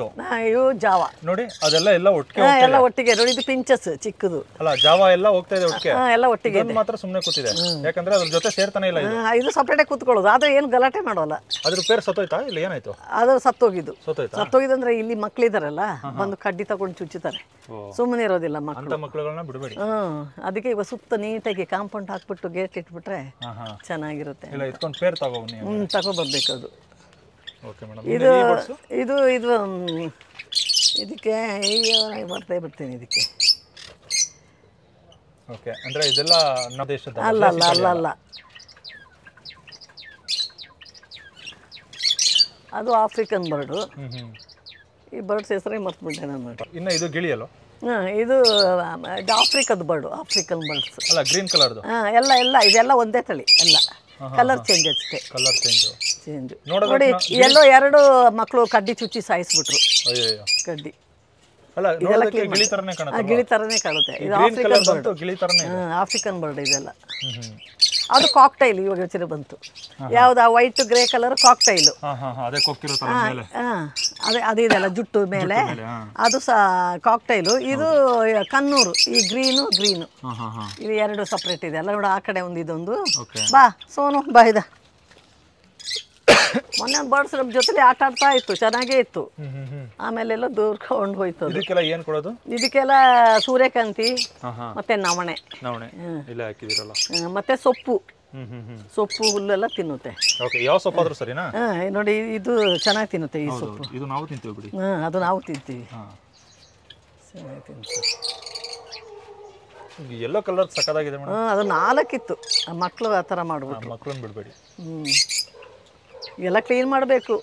ಇವು ಜಾವ ನೋಡಿ ಅದೆಲ್ಲ ಎಲ್ಲ ಒಟ್ಟಿಗೆ ಎಲ್ಲ ಒಟ್ಟಿಗೆ ನೋಡಿ ಇದು ಪಿಂಚಸ್ ಚಿಕ್ಕದು ಅಲ್ಲ ಜಾವ ಎಲ್ಲ ಹೋಗ್ತಾ ಇದೆ ಒಟ್ಟಿಗೆ ಎಲ್ಲ ಒಟ್ಟಿಗೆ ಮಾತ್ರ ಸುಮ್ಮನೆ ಕೂತಿದೆ ಯಾಕಂದ್ರೆ ಅದ್ರ ಜೊತೆ ಸೇರ್ತಾನೆ ಇಲ್ಲ ಇದು ಸಪ್ರೇಟ್ ಕೂತ್ಕೊಳ್ಳೋದು ಆದ್ರೆ ಏನು ಗಲಾಟೆ ಮಾಡೋಲ್ಲ ಅದ್ರ ಪೇರ್ ಸತ್ತೋಯ್ತಾ ಇಲ್ಲ ಏನಾಯ್ತು ಅದು ಸತ್ತೋಗಿದ್ದು ಸತ್ತೋಗಿದ್ದು ಅಂದ್ರೆ ಇಲ್ಲಿ ಮಕ್ಳಿದಾರಲ್ಲ ಬಂದು ಕಡ್ಡಿ ತಗೊಂಡು ಚುಚ್ಚುತ್ತಾರೆ ಸುಮ್ಮನೆ ಇರೋದಿಲ್ಲ ಮಕ್ಕಳು ಮಕ್ಕಳುಗಳನ್ನ ಬಿಡಬೇಕು ಮಾಡಬೇಡಿ ಅದಕ್ಕೆ ಇವಾಗ ಸುತ್ತ ನೀಟಾಗಿ ಕಾಂಪೌಂಡ್ ಹಾಕ್ಬಿಟ್ಟು ಗೇಟ್ ಇಟ್ಬಿಟ್ರೆ ಚೆನ್ನಾಗಿರುತ್ತೆ ಇಲ್ಲ ಇಟ್ಕೊಂಡು ಪೇರ್ ತಗೋ ಹ್ಞೂ ತಗೋಬರ್ಬೇಕು ಅದು ಓಕೆ ಮೇಡಮ್ ಇದು ಇದು ಇದು ಇದಕ್ಕೆ ಬರ್ತಾ ಬಿಡ್ತೀನಿ ಇದಕ್ಕೆ ಓಕೆ ಅಂದರೆ ಇದೆಲ್ಲ ನಮ್ಮ ದೇಶದ ಅಲ್ಲ ಅಲ್ಲ ಅಲ್ಲ ಅಲ್ಲ ಅದು ಆಫ್ರಿಕನ್ ಬರ್ಡು ಈ ಬರ್ಡ್ಸ್ ಹೆಸರೇ ಮರ್ತ್ಬಿಟ್ಟೆ ನಾನು ಇನ್ನು ಇದು ಗಿಳಿಯಲ್ಲ ಇದು ಆಫ್ರಿಕದ ಬರ್ಡು ಆಫ್ರಿಕನ್ ಬರ್ಡ್ಸ್ ಅಲ್ಲ ಗ್ರೀನ್ ಕಲರ್ ಎಲ್ಲ ಎಲ್ಲ ಇದೆಲ್ಲ ಒಂದೇ ತಳಿ ಎಲ್ಲ ಕಲರ್ ಚೇಂಜ್ ಅಷ್ಟೇ ಕಲರ್ ಚೇಂಜ್ ಚೇಂಜ್ ನೋಡಿ ಎಲ್ಲೋ ಎರಡು ಮಕ್ಕಳು ಕಡ್ಡಿ ಚುಚ್ಚಿ ಸಾಯಿಸ್ಬಿಟ್ರು ಕಡ್ಡಿ ಗಿಳಿ ತರನೇ ಕಾಣುತ್ತೆ ಇದು ಆಫ್ರಿಕನ್ ಬರ್ಡ್ ಆಫ್ರಿಕನ್ ಬರ್ಡ್ ಇದೆಲ್ಲ ಅದು ಕಾಕ್ಟೈಲ್ ಇವಾಗ ಯೋಚನೆ ಬಂತು ಯಾವ್ದು ಆ ವೈಟ್ ಗ್ರೇ ಕಲರ್ ಕಾಕ್ಟೈಲ್ ಅದೇ ಅದೇ ಜುಟ್ಟು ಮೇಲೆ ಅದು ಸಹ ಕಾಕ್ಟೈಲು ಇದು ಕಣ್ಣೂರು ಈ ಗ್ರೀನು ಗ್ರೀನು ಇದು ಎರಡು ಸಪ್ರೇಟ್ ಇದೆ ಅಲ್ಲ ನೋಡು ಆ ಕಡೆ ಒಂದು ಇದೊಂದು ಬಾ ಸೋನು ಬಾ ಇದ ಮೊನ್ನೆ ಬಡ್ಸ್ ನಮ್ ಜೊತೆ ಆಟ ಆಡ್ತಾ ಇತ್ತು ಚೆನ್ನಾಗೇ ಇತ್ತು ಆಮೇಲೆಲ್ಲ ದೂರ್ಕೊಂಡು ಹೋಯ್ತು ಇದಕ್ಕೆಲ್ಲ ಏನ್ ಕೊಡೋದು ಇದಕ್ಕೆಲ್ಲ ಸೂರ್ಯಕಾಂತಿ ಮತ್ತೆ ನವಣೆ ನವಣೆ ಹಾಕಿದಿರಲ್ಲ ಮತ್ತೆ ಸೊಪ್ಪು ಹ್ಮ್ ಹ್ಮ್ ಸೊಪ್ಪು ಹುಲ್ಲೆಲ್ಲ ತಿನ್ನುತ್ತೆ ಓಕೆ ಯಾವ ಸೊಪ್ಪಾದ್ರೂ ಸರಿನಾ ನೋಡಿ ಇದು ಚೆನ್ನಾಗಿ ತಿನ್ನುತ್ತೆ ಈ ಸೊಪ್ಪು ಇದು ನಾವು ತಿಂತೀವಿ ಬಿಡಿ ಹಾ, ಅದು ನಾವು ತಿಂತೀವಿ ಎಲ್ಲೋ ಕಲರ್ ಸಕ್ಕದಾಗಿದೆ ಮೇಡಮ್ ಅದು ನಾಲ್ಕಿತ್ತು ಮಕ್ಕಳು ಆ ಥರ ಮಾಡ್ಬಿಟ್ರು ಮಕ್ಕಳನ್ನು ಬಿಡಬೇಡಿ ಹ್ಞೂ ಎಲ್ಲ ಕ್ಲೀನ್ ಮಾಡಬೇಕು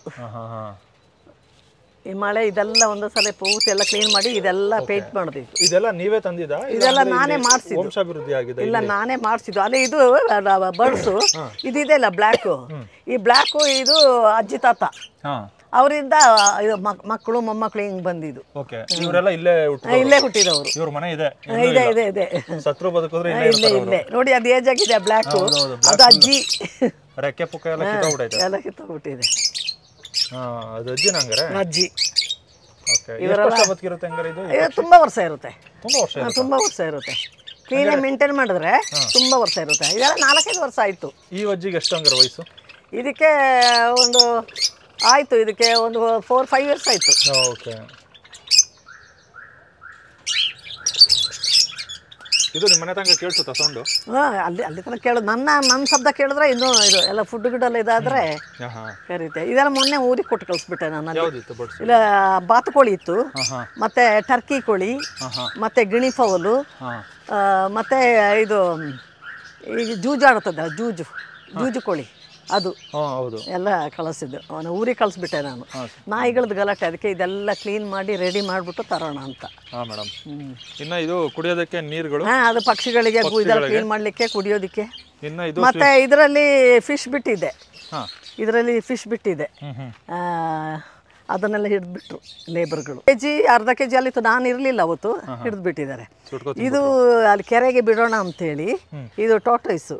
ಈ ಮಳೆ ಇದೆಲ್ಲ ಒಂದೊಂದ್ಸಲ ಪೂರ್ತಿ ಎಲ್ಲ ಕ್ಲೀನ್ ಮಾಡಿ ಇದೆಲ್ಲ ಪೇಂಟ್ ಮಾಡಬೇಕು ಇದೆಲ್ಲ ನೀವೇ ತಂದಿದ ಇದೆಲ್ಲ ನಾನೇ ಮಾಡಿಸಿದ್ದು ವಂಶಾಭಿವೃದ್ಧಿ ಇಲ್ಲ ನಾನೇ ಮಾಡಿಸಿದ್ದು ಅದೇ ಇದು ಬರ್ಸು ಇದಿದೆ ಇಲ್ಲ ಬ್ಲ್ಯಾಕು ಈ ಬ್ಲ್ಯಾಕು ಇದು ಅಜ್ಜಿ ತಾತ ಅವರಿಂದ ಮಕ್ಕಳು ಮೊಮ್ಮಕ್ಕಳು ಹಿಂಗ್ ಬಂದಿದ್ದು ಇವರೆಲ್ಲ ಇಲ್ಲೇ ಇಲ್ಲೇ ಹುಟ್ಟಿದವರು ಇವ್ರ ಮನೆ ಇದೆ ಇದೆ ಇದೆ ಇದೆ ಸತ್ರು ನೋಡಿ ಅದು ಏಜ್ ಆಗಿದೆ ಬ್ಲ್ಯಾಕು ಅದು ಅಜ್ಜಿ ರೆಕ್ಕೆ ಪುಕ್ಕ ಎಲ್ಲ ಕಿತ್ತೋಗ್ಬಿಟ್ಟೈತೆ ಎಲ್ಲ ಕಿತ್ತೋಗ್ಬಿಟ್ಟಿದೆ ಹಾಂ ಅದು ಅಜ್ಜಿ ನಂಗರೆ ಅಜ್ಜಿ ಓಕೆ ಎಷ್ಟು ವರ್ಷ ಬದುಕಿರುತ್ತೆ ಹಂಗಾರೆ ಇದು ಇದು ತುಂಬ ವರ್ಷ ಇರುತ್ತೆ ತುಂಬ ವರ್ಷ ತುಂಬ ವರ್ಷ ಇರುತ್ತೆ ಕ್ಲೀನ್ ಮೇಂಟೈನ್ ಮಾಡಿದ್ರೆ ತುಂಬ ವರ್ಷ ಇರುತ್ತೆ ಇದೆಲ್ಲ ನಾಲ್ಕೈದು ವರ್ಷ ಆಯಿತು ಈ ಅಜ್ಜಿಗೆ ಎಷ್ಟು ಹಂಗಾರೆ ವಯಸ್ಸು ಇದಕ್ಕೆ ಒಂದು ಆಯಿತು ಇದಕ್ಕೆ ಒಂದು ಫೋರ್ ಫೈವ್ ಇಯರ್ಸ್ ಆಯಿತು ಓಕೆ ಇದು ನಿಮ್ಮ ಮನೆ ತನಕ ಕೇಳಿಸುತ್ತಾ ಸೌಂಡು ಅಲ್ಲಿ ಅಲ್ಲಿ ತನಕ ಕೇಳೋದು ನನ್ನ ನನ್ನ ಶಬ್ದ ಕೇಳಿದ್ರೆ ಇನ್ನೂ ಇದು ಎಲ್ಲ ಫುಡ್ ಗಿಡಲ್ಲ ಇದಾದರೆ ಕರೀತೆ ಇದೆಲ್ಲ ಮೊನ್ನೆ ಊರಿಗೆ ಕೊಟ್ಟು ಕಳಿಸ್ಬಿಟ್ಟೆ ನಾನು ಇಲ್ಲ ಬಾತುಕೋಳಿ ಇತ್ತು ಮತ್ತೆ ಟರ್ಕಿ ಕೋಳಿ ಮತ್ತೆ ಗಿಣಿ ಫೌಲು ಮತ್ತೆ ಇದು ಈಗ ಆಡುತ್ತದೆ ಜೂಜು ಜೂಜು ಕೋಳಿ ಅದು ಹೌದು ಎಲ್ಲ ಕಳಿಸಿದ್ದು ಅವನ ಊರಿಗೆ ಕಳಿಸ್ಬಿಟ್ಟೆ ನಾನು ನಾಯಿಗಳದ್ದು ಗಲಾಟೆ ಅದಕ್ಕೆ ಇದೆಲ್ಲ ಕ್ಲೀನ್ ಮಾಡಿ ರೆಡಿ ಮಾಡಿಬಿಟ್ಟು ತರೋಣ ಅಂತ ಮೇಡಮ್ ಇನ್ನ ಇದು ಕುಡಿಯೋದಕ್ಕೆ ನೀರುಗಳು ಅದು ಪಕ್ಷಿಗಳಿಗೆ ಇದೆಲ್ಲ ಕ್ಲೀನ್ ಮಾಡಲಿಕ್ಕೆ ಕುಡಿಯೋದಕ್ಕೆ ಮತ್ತೆ ಇದರಲ್ಲಿ ಫಿಶ್ ಬಿಟ್ಟಿದೆ ಇದರಲ್ಲಿ ಫಿಶ್ ಬಿಟ್ಟಿದೆ ಅದನ್ನೆಲ್ಲ ಹಿಡಿದ್ಬಿಟ್ರು ಲೇಬರ್ಗಳು ಕೆ ಜಿ ಅರ್ಧ ಕೆ ಜಿ ಅಲ್ಲಿತ್ತು ನಾನು ಇರಲಿಲ್ಲ ಅವತ್ತು ಹಿಡಿದು ಬಿಟ್ಟಿದ್ದಾರೆ ಇದು ಅಲ್ಲಿ ಕೆರೆಗೆ ಬಿಡೋಣ ಅಂತೇಳಿ ಇದು ಟೋಟೈಸು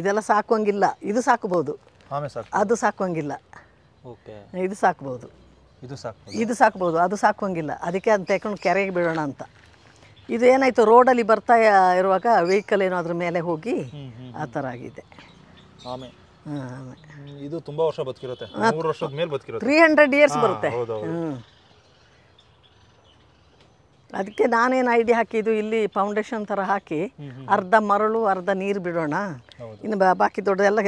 ಇದೆಲ್ಲ ಸಾಕುವಂಗಿಲ್ಲ ಇದು ಸಾಕಬಹುದು ಅದು ಸಾಕುವಂಗಿಲ್ಲ ಇದು ಸಾಕಬಹುದು ಇದು ಸಾಕಬಹುದು ಅದು ಸಾಕುವಂಗಿಲ್ಲ ಅದಕ್ಕೆ ಅಂತ ತೆಕೊಂಡು ಕೆರೆಗೆ ಬಿಡೋಣ ಅಂತ ಇದು ಏನಾಯಿತು ರೋಡಲ್ಲಿ ಬರ್ತಾ ಇರುವಾಗ ವೆಹಿಕಲ್ ಏನೋ ಅದ್ರ ಮೇಲೆ ಹೋಗಿ ಆ ಥರ ಆಗಿದೆ ಇದು ತುಂಬಾ ವರ್ಷ ಬದುಕಿರುತ್ತೆ ಮೂರು ವರ್ಷದ ಮೇಲೆ ಬದುಕಿರುತ್ತೆ ತ್ರೀ ಹಂಡ್ರೆಡ್ ಇಯರ್ಸ್ ಬರುತ್ತೆ ಅದಕ್ಕೆ ನಾನೇನು ಐಡಿಯಾ ಹಾಕಿದ್ದು ಇಲ್ಲಿ ಫೌಂಡೇಶನ್ ಥರ ಹಾಕಿ ಅರ್ಧ ಮರಳು ಅರ್ಧ ನೀರು ಬಿಡೋಣ ಇನ್ನು ಬಾಕಿ ದೊಡ್ಡದೆಲ್ಲ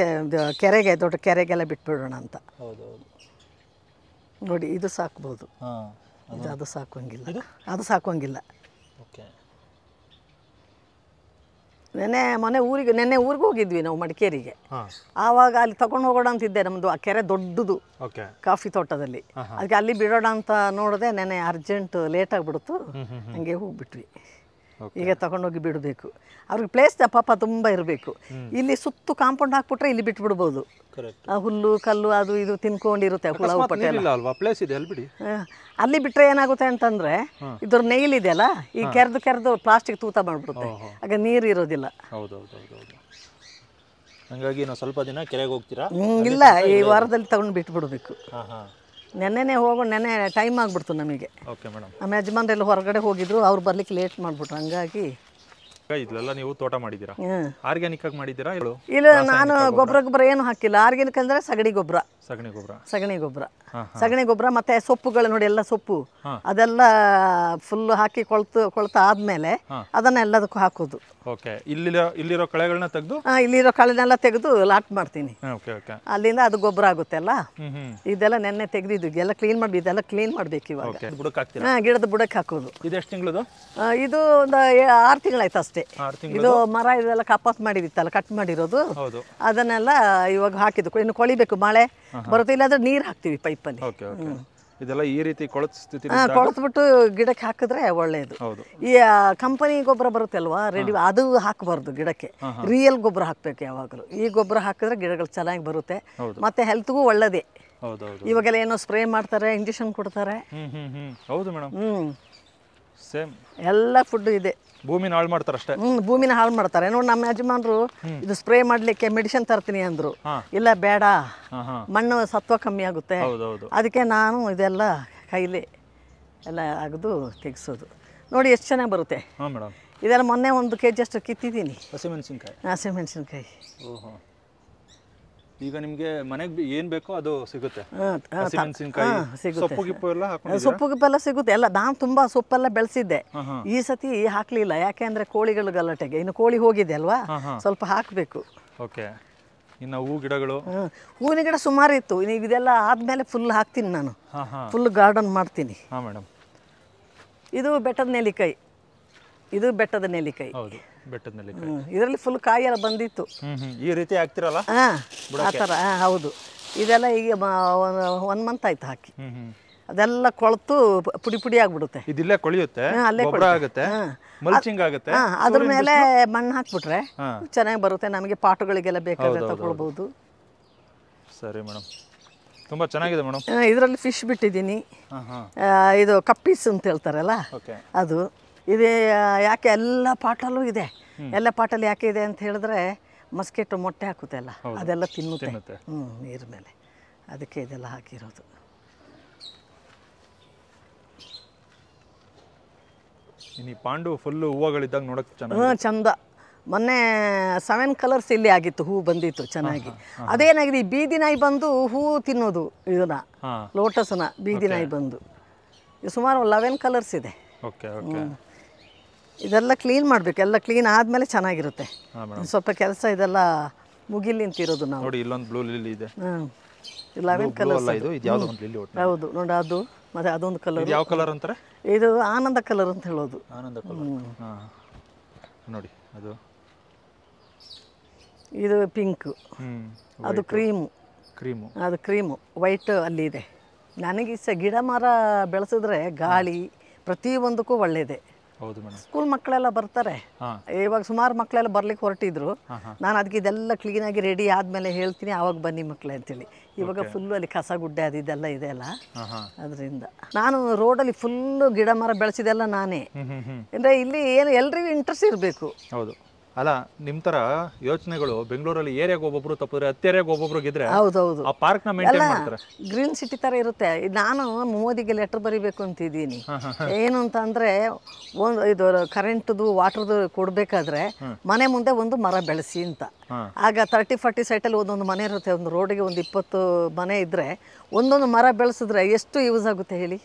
ಕೆರೆಗೆ ದೊಡ್ಡ ಕೆರೆಗೆಲ್ಲ ಬಿಟ್ಬಿಡೋಣ ಅಂತ ನೋಡಿ ಇದು ಸಾಕ್ಬೋದು ಇದು ಅದು ಸಾಕೋಂಗಿಲ್ಲ ಅದು ಸಾಕೋಂಗಿಲ್ಲ ಓಕೆ ನೆನ್ನೆ ಮೊನ್ನೆ ಊರಿಗೆ ನೆನ್ನೆ ಊರಿಗೆ ಹೋಗಿದ್ವಿ ನಾವು ಮಡಿಕೇರಿಗೆ ಆವಾಗ ಅಲ್ಲಿ ತಗೊಂಡು ಹೋಗೋಣ ಅಂತಿದ್ದೆ ನಮ್ಮದು ಆ ಕೆರೆ ದೊಡ್ಡದು ಕಾಫಿ ತೋಟದಲ್ಲಿ ಅದಕ್ಕೆ ಅಲ್ಲಿ ಬಿಡೋಣ ಅಂತ ನೋಡಿದೆ ನೆನ್ನೆ ಅರ್ಜೆಂಟ್ ಲೇಟ್ ಆಗಿಬಿಡ್ತು ಹಂಗೆ ಹೋಗ್ಬಿಟ್ವಿ ಈಗ ತಗೊಂಡೋಗಿ ಬಿಡಬೇಕು ಅವ್ರಿಗೆ ಪ್ಲೇಸ್ ಪಾಪ ತುಂಬ ಇರಬೇಕು ಇಲ್ಲಿ ಸುತ್ತು ಕಾಂಪೌಂಡ್ ಹಾಕ್ಬಿಟ್ರೆ ಇಲ್ಲಿ ಬಿಟ್ಟು ಹುಲ್ಲು ಕಲ್ಲು ಅದು ಇದು ತಿನ್ಕೊಂಡಿರುತ್ತೆ ಅಲ್ಲಿ ಬಿಟ್ರೆ ಏನಾಗುತ್ತೆ ಅಂತಂದ್ರೆ ಇದ್ರ ನೈಲ್ ಇದೆಯಲ್ಲ ಈ ಕೆರೆದು ಕೆರೆದು ಪ್ಲಾಸ್ಟಿಕ್ ತೂತ ಮಾಡ್ಬಿಡುತ್ತೆ ಆಗ ನೀರು ಇರೋದಿಲ್ಲ ಹಂಗಾಗಿ ಸ್ವಲ್ಪ ದಿನ ಕೆರೆಗೆ ಹೋಗ್ತೀರಾ ಇಲ್ಲ ಈ ವಾರದಲ್ಲಿ ತಗೊಂಡು ಬಿಟ್ಟು ಬಿಡಬೇಕು ನೆನ್ನೆನೆ ಹೋಗೋ ನೆನ್ನೆ ಟೈಮ್ ಆಗ್ಬಿಡ್ತು ನಮಗೆ ಓಕೆ ಮೇಡಮ್ ನಮ್ಮ ಯಜಮಾನ್ರೆಲ್ಲ ಹೊರಗಡೆ ಹೋಗಿದ್ರು ಅವ್ರು ಬರ್ಲಿಕ್ಕೆ ಲೇಟ್ ಮಾಡ್ಬಿಟ್ರು ಹಂಗಾಗಿ ನೀವು ತೋಟ ಆಗಿ ಇಲ್ಲ ನಾನು ಗೊಬ್ಬರ ಗೊಬ್ಬರ ಏನು ಹಾಕಿಲ್ಲ ಆರ್ಗ್ಯಾನಿಕ್ ಅಂದ್ರೆ ಸಗಣಿ ಗೊಬ್ಬರ ಸಗಣಿ ಗೊಬ್ಬರ ಸಗಣಿ ಗೊಬ್ಬರ ಸಗಣಿ ಗೊಬ್ಬರ ಮತ್ತೆ ಸೊಪ್ಪುಗಳು ನೋಡಿ ಎಲ್ಲ ಸೊಪ್ಪು ಅದೆಲ್ಲ ಫುಲ್ ಹಾಕಿ ಕೊಳ್ತು ಕೊಳ್ತಾ ಆದ್ಮೇಲೆ ಅದನ್ನ ಎಲ್ಲದಕ್ಕೂ ಹಾಕೋದು ಓಕೆ ಇಲ್ಲಿರೋ ಇಲ್ಲಿರೋ ಕಳೆಗಳನ್ನ ತೆಗೆದು ಇಲ್ಲಿರೋ ಕಳೆನೆಲ್ಲ ತೆಗೆದು ಲಾಟ್ ಮಾಡ್ತೀನಿ ಅಲ್ಲಿಂದ ಅದು ಗೊಬ್ಬರ ಆಗುತ್ತೆ ಅಲ್ಲ ಇದೆಲ್ಲ ನೆನ್ನೆ ತೆಗೆದಿದ್ದು ಎಲ್ಲ ಕ್ಲೀನ್ ಮಾಡಿ ಇದೆಲ್ಲ ಕ್ಲೀನ್ ಮಾಡ್ಬೇಕು ಇವಾಗ ಹಾ ಗಿಡದ ಬುಡಕ್ಕೆ ಹಾಕೋದು ಇದೆಷ್ಟು ತಿಂಗಳದು ಇದು ಒಂದು ಆರು ತಿಂಗಳಾಯ್ತು ಅಷ್ಟೇ ಇದು ಮರ ಇದೆಲ್ಲ ಕಪಾತ್ ಮಾಡಿದಿತ್ತಲ್ಲ ಕಟ್ ಮಾಡಿರೋದು ಅದನ್ನೆಲ್ಲ ಇವಾಗ ಹಾಕಿದ್ದು ಇನ್ನು ಕೊಳಿಬೇಕು ಮಳೆ ಬರುತ್ತೆ ಇಲ್ಲಾಂದ್ರೆ ನೀರು ಹಾಕ್ತೀವಿ ಪೈಪಲ್ಲಿ ಇದೆಲ್ಲ ಈ ರೀತಿ ಕೊಳತ್ಬಿಟ್ಟು ಗಿಡಕ್ಕೆ ಹಾಕಿದ್ರೆ ಒಳ್ಳೆಯದು ಈ ಕಂಪನಿ ಗೊಬ್ಬರ ಅಲ್ವಾ ರೆಡಿ ಅದು ಹಾಕಬಾರ್ದು ಗಿಡಕ್ಕೆ ರಿಯಲ್ ಗೊಬ್ಬರ ಹಾಕಬೇಕು ಯಾವಾಗಲೂ ಈ ಗೊಬ್ಬರ ಹಾಕಿದ್ರೆ ಗಿಡಗಳು ಚೆನ್ನಾಗಿ ಬರುತ್ತೆ ಮತ್ತೆ ಹೆಲ್ತ್ಗೂ ಒಳ್ಳೇದೇ ಇವಾಗೆಲ್ಲ ಏನೋ ಸ್ಪ್ರೇ ಮಾಡ್ತಾರೆ ಇಂಜೆಕ್ಷನ್ ಕೊಡ್ತಾರೆ ಹೌದು ಮೇಡಮ್ ಸೇಮ್ ಎಲ್ಲ ಫುಡ್ ಇದೆ ಭೂಮಿನ ಹಾಳು ಮಾಡ್ತಾರೆ ಅಷ್ಟೇ ಹ್ಮ್ ಭೂಮಿನ ಹಾಳು ಮಾಡ್ತಾರೆ ನೋಡಿ ನಮ್ಮ ಯಜಮಾನ್ರು ಇದು ಸ್ಪ್ರೇ ಮಾಡ್ಲಿಕ್ಕೆ ಮೆಡಿಸಿನ್ ತರ್ತೀನಿ ಅಂದ್ರು ಇಲ್ಲ ಬೇಡ ಮಣ್ಣು ಸತ್ವ ಕಮ್ಮಿ ಆಗುತ್ತೆ ಅದಕ್ಕೆ ನಾನು ಇದೆಲ್ಲ ಕೈಲಿ ಎಲ್ಲ ಅಗದು ತೆಗೆಸೋದು ನೋಡಿ ಎಷ್ಟು ಚೆನ್ನಾಗಿ ಬರುತ್ತೆ ಇದೆಲ್ಲ ಮೊನ್ನೆ ಒಂದು ಕೆ ಜಿ ಅಷ್ಟು ಕಿತ್ತಿದ್ದೀನಿ ಹಸಿಮೆಣಸಿನ್ಕಾಯಿ ಹಸಿಮೆಣಸಿನ್ಕಾಯಿ ಈಗ ನಿಮಗೆ ಮನೆಗೆ ಏನು ಬೇಕೋ ಅದು ಸಿಗುತ್ತೆ ಸೊಪ್ಪು ಗಿಪ್ಪು ಎಲ್ಲ ಸೊಪ್ಪು ಸಿಗುತ್ತೆ ಎಲ್ಲ ನಾನು ತುಂಬಾ ಸೊಪ್ಪೆಲ್ಲ ಬೆಳೆಸಿದ್ದೆ ಈ ಸತಿ ಹಾಕ್ಲಿಲ್ಲ ಯಾಕೆ ಅಂದ್ರೆ ಕೋಳಿಗಳು ಗಲಾಟೆಗೆ ಇನ್ನು ಕೋಳಿ ಹೋಗಿದೆ ಅಲ್ವಾ ಸ್ವಲ್ಪ ಹಾಕಬೇಕು ಓಕೆ ಇನ್ನು ಹೂ ಗಿಡಗಳು ಹೂವಿನ ಗಿಡ ಸುಮಾರು ಇತ್ತು ಇದೆಲ್ಲ ಆದ್ಮೇಲೆ ಫುಲ್ ಹಾಕ್ತೀನಿ ನಾನು ಫುಲ್ ಗಾರ್ಡನ್ ಮಾಡ್ತೀನಿ ಮೇಡಮ್ ಇದು ಬೆಟ್ಟದ ನೆಲ್ಲಿಕಾಯಿ ಇದು ಬೆಟ್ಟದ ನೆಲ್ಲಿಕಾಯಿ ಬೆಟ್ಟದ ಇದರಲ್ಲಿ ಫುಲ್ ಕಾಯಿ ಎಲ್ಲ ಬಂದಿತ್ತು ಈ ರೀತಿ ಹಾಕ್ತಿರಲ್ಲ ಹಾಂ ಆ ಥರ ಹೌದು ಇದೆಲ್ಲ ಈಗ ಒನ್ ಮಂತ್ ಆಯ್ತು ಹಾಕಿ ಅದೆಲ್ಲ ಕೊಳ್ತು ಪುಡಿ ಪುಡಿ ಆಗ್ಬಿಡುತ್ತೆ ಇದಿಲ್ಲೇ ಕೊಳಿಯುತ್ತೆ ಅಲ್ಲೇ ಆಗುತ್ತೆ ಮಲ್ಚಿಂಗ್ ಆಗುತ್ತೆ ಅದ್ರ ಮೇಲೆ ಮಣ್ಣು ಹಾಕ್ಬಿಟ್ರೆ ಚೆನ್ನಾಗಿ ಬರುತ್ತೆ ನಮಗೆ ಪಾಟುಗಳಿಗೆಲ್ಲ ಬೇಕಾದ್ರೆ ತಗೊಳ್ಬೋದು ಸರಿ ಮೇಡಮ್ ತುಂಬಾ ಚೆನ್ನಾಗಿದೆ ಮೇಡಮ್ ಇದರಲ್ಲಿ ಫಿಶ್ ಬಿಟ್ಟಿದ್ದೀನಿ ಇದು ಕಪ್ಪೀಸ್ ಅಂತ ಹೇಳ್ತಾರಲ್ಲ ಅದು ಇದು ಯಾಕೆ ಎಲ್ಲ ಪಾಟಲ್ಲೂ ಇದೆ ಎಲ್ಲ ಪಾಟಲ್ಲಿ ಯಾಕೆ ಇದೆ ಅಂತ ಹೇಳಿದ್ರೆ ಮಸ್ಕೆಟ್ ಮೊಟ್ಟೆ ಹಾಕುತ್ತೆ ಅಲ್ಲ ಅದೆಲ್ಲ ತಿನ್ನುತ್ತೆ ಹ್ಞೂ ನೀರ ಮೇಲೆ ಅದಕ್ಕೆ ಇದೆಲ್ಲ ಹಾಕಿರೋದು ಪಾಂಡು ಫುಲ್ಲು ಹೂವುಗಳಿದ್ದಾಗ ನೋಡಕ್ಕೆ ಚೆನ್ನಾಗಿ ಹ್ಞೂ ಚಂದ ಮೊನ್ನೆ ಸೆವೆನ್ ಕಲರ್ಸ್ ಇಲ್ಲಿ ಆಗಿತ್ತು ಹೂ ಬಂದಿತ್ತು ಚೆನ್ನಾಗಿ ಅದೇನಾಗಿದೆ ಈ ಬೀದಿ ನಾಯಿ ಬಂದು ಹೂ ತಿನ್ನೋದು ಇದನ್ನ ಲೋಟಸ್ನ ಬೀದಿ ನಾಯಿ ಬಂದು ಸುಮಾರು ಲೆವೆನ್ ಕಲರ್ಸ್ ಇದೆ ಓಕೆ ಓಕೆ ಇದೆಲ್ಲ ಕ್ಲೀನ್ ಮಾಡಬೇಕು ಎಲ್ಲ ಕ್ಲೀನ್ ಆದಮೇಲೆ ಚೆನ್ನಾಗಿರುತ್ತೆ ಸ್ವಲ್ಪ ಕೆಲಸ ಇದೆಲ್ಲ ಮುಗಿಲಿ ಅಂತಿರೋದು ನಾವು ನೋಡಿ ಇಲ್ಲೊಂದು ಬ್ಲೂ ಲಿಲ್ಲಿ ಇದೆ ಲೆವೆನ್ ಕಲರ್ ಇದು ಇದು ಒಂದು ಲಿಲ್ಲಿ ಹೌದು ನೋಡಿ ಅದು ಮತ್ತೆ ಅದೊಂದು ಕಲರ್ ಯಾವ ಕಲರ್ ಅಂತಾರೆ ಇದು ಆನಂದ ಕಲರ್ ಅಂತ ಹೇಳೋದು ಆನಂದ ಕಲರ್ ನೋಡಿ ಅದು ಇದು ಪಿಂಕ್ ಅದು ಕ್ರೀಮ್ ಕ್ರೀಮ್ ಅದು ಕ್ರೀಮ್ ವೈಟ್ ಅಲ್ಲಿ ಇದೆ ನನಗೆ ಗಿಡ ಮರ ಬೆಳೆಸಿದ್ರೆ ಗಾಳಿ ಪ್ರತಿಯೊಂದಕ್ಕೂ ಒಳ್ಳೆಯದೇ ಸ್ಕೂಲ್ ಮಕ್ಕಳೆಲ್ಲ ಬರ್ತಾರೆ ಇವಾಗ ಸುಮಾರು ಮಕ್ಕಳೆಲ್ಲ ಬರ್ಲಿಕ್ಕೆ ಹೊರಟಿದ್ರು ನಾನು ಅದಕ್ಕೆ ಇದೆಲ್ಲ ಕ್ಲೀನ್ ಆಗಿ ರೆಡಿ ಆದ್ಮೇಲೆ ಹೇಳ್ತೀನಿ ಆವಾಗ ಬನ್ನಿ ಮಕ್ಕಳೇ ಅಂತೇಳಿ ಇವಾಗ ಫುಲ್ಲು ಅಲ್ಲಿ ಕಸ ಗುಡ್ಡೆ ಅದು ಇದೆಲ್ಲ ಇದೆ ಅಲ್ಲ ಅದರಿಂದ ನಾನು ರೋಡಲ್ಲಿ ಫುಲ್ಲು ಗಿಡ ಮರ ಬೆಳೆಸಿದೆಲ್ಲ ನಾನೇ ಅಂದರೆ ಇಲ್ಲಿ ಏನು ಎಲ್ರಿಗೂ ಇಂಟ್ರೆಸ್ಟ್ ಇರಬೇಕು ಹೌದು ಅಲ್ಲ ನಿಮ್ ತರ ಯೋಚನೆಗಳು ಬೆಂಗಳೂರಲ್ಲಿ ಏರಿಯಾಗ ಒಬ್ಬೊಬ್ರು ತಪ್ಪಿದ್ರೆ ಹತ್ತೇರಿಯಾಗ ಒಬ್ಬೊಬ್ರು ಗಿದ್ರೆ ಹೌದೌದು ಆ ಪಾರ್ಕ್ ನ ಮೇಂಟೈನ್ ಮಾಡ್ತಾರೆ ಗ್ರೀನ್ ಸಿಟಿ ತರ ಇರುತ್ತೆ ನಾನು ಮೋದಿಗೆ ಲೆಟರ್ ಬರಿಬೇಕು ಇದೀನಿ ಏನು ಅಂತ ಅಂದ್ರೆ ಒಂದು ಇದು ಕರೆಂಟ್ದು ವಾಟರ್ದು ಕೊಡ್ಬೇಕಾದ್ರೆ ಮನೆ ಮುಂದೆ ಒಂದು ಮರ ಬೆಳೆಸಿ ಅಂತ ಆಗ ತರ್ಟಿ ಫಾರ್ಟಿ ಸೈಟಲ್ಲಿ ಒಂದೊಂದು ಮನೆ ಇರುತ್ತೆ ಒಂದು ರೋಡಿಗೆ ಒಂದು ಇಪ್ಪತ್ತು ಮನೆ ಇದ್ರೆ ಒಂದೊಂದು ಮರ ಬೆಳೆಸಿದ್ರೆ ಎಷ್ಟು ಯೂಸ್ ಆಗುತ್ತೆ ಹೇಳಿ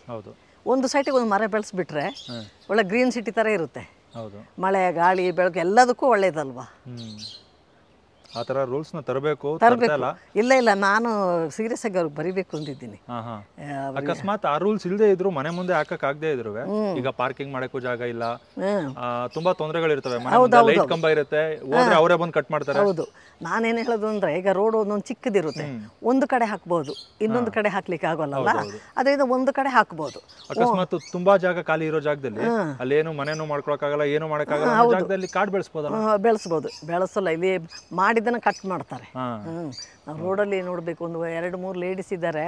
ಒಂದು ಸೈಟಿಗೆ ಒಂದು ಮರ ಬೆಳೆಸ್ಬಿಟ್ರೆ ಒಳ್ಳೆ ಗ್ರೀನ್ ಸಿಟಿ ತರ ಇರುತ್ತೆ ಮಳೆ ಗಾಳಿ ಬೆಳಕು ಎಲ್ಲದಕ್ಕೂ ಒಳ್ಳೇದಲ್ವಾ ಆ ರೂಲ್ಸ್ ನ ತರಬೇಕು ತರಬೇಕು ಇಲ್ಲ ಇಲ್ಲ ನಾನು ಸೀರಿಯಸ್ ಆಗಿ ಅವ್ರಿಗೆ ಬರಿಬೇಕು ಅಂದಿದ್ದೀನಿ ಅಕಸ್ಮಾತ್ ಆ ರೂಲ್ಸ್ ಇಲ್ಲದೆ ಇದ್ರು ಮನೆ ಮುಂದೆ ಆಗದೇ ಇದ್ರು ಈಗ ಪಾರ್ಕಿಂಗ್ ಮಾಡಕ್ಕೂ ಜಾಗ ಇಲ್ಲ ತುಂಬಾ ತೊಂದರೆಗಳಿರ್ತವೆ ಲೈಟ್ ಕಂಬ ಇರುತ್ತೆ ಹೋದ್ರೆ ಅವರೇ ಬಂದು ಕಟ್ ಮಾಡ್ತಾರೆ ಹೌದು ನಾನೇನು ಹೇಳೋದು ಅಂದ್ರೆ ಈಗ ರೋಡ್ ಒಂದೊಂದು ಚಿಕ್ಕದಿರುತ್ತೆ ಒಂದು ಕಡೆ ಹಾಕ್ಬಹುದು ಇನ್ನೊಂದು ಕಡೆ ಹಾಕ್ಲಿಕ್ಕೆ ಆಗೋಲ್ಲ ಅದರಿಂದ ಒಂದು ಕಡೆ ಹಾಕ್ಬೋದು ಅಕಸ್ಮಾತ್ ತುಂಬಾ ಜಾಗ ಖಾಲಿ ಇರೋ ಜಾಗದಲ್ಲಿ ಅಲ್ಲೇನು ಮನೇನು ಮಾಡ್ಕೊಳಕ್ಕಾಗಲ್ಲ ಏನು ಮಾಡಕ್ಕಾಗಲ್ಲ ಜಾಗದಲ್ಲಿ ಕಾಡ್ ಬೆಳೆಸ್ಬೋದಲ್ಲ ಬೆಳೆಸ್ಬೋದು ಬೆಳೆಸಲ್ಲ ಇಲ್ಲಿ ಮಾಡಿದ ಇದನ್ನ ಕಟ್ ಮಾಡ್ತಾರೆ ಹಾ ನಾವು ರೋಡಲ್ಲಿ ನೋಡ್ಬೇಕು ಒಂದು ಎರಡು ಮೂರು ಲೇಡೀಸ್ ಇದ್ದಾರೆ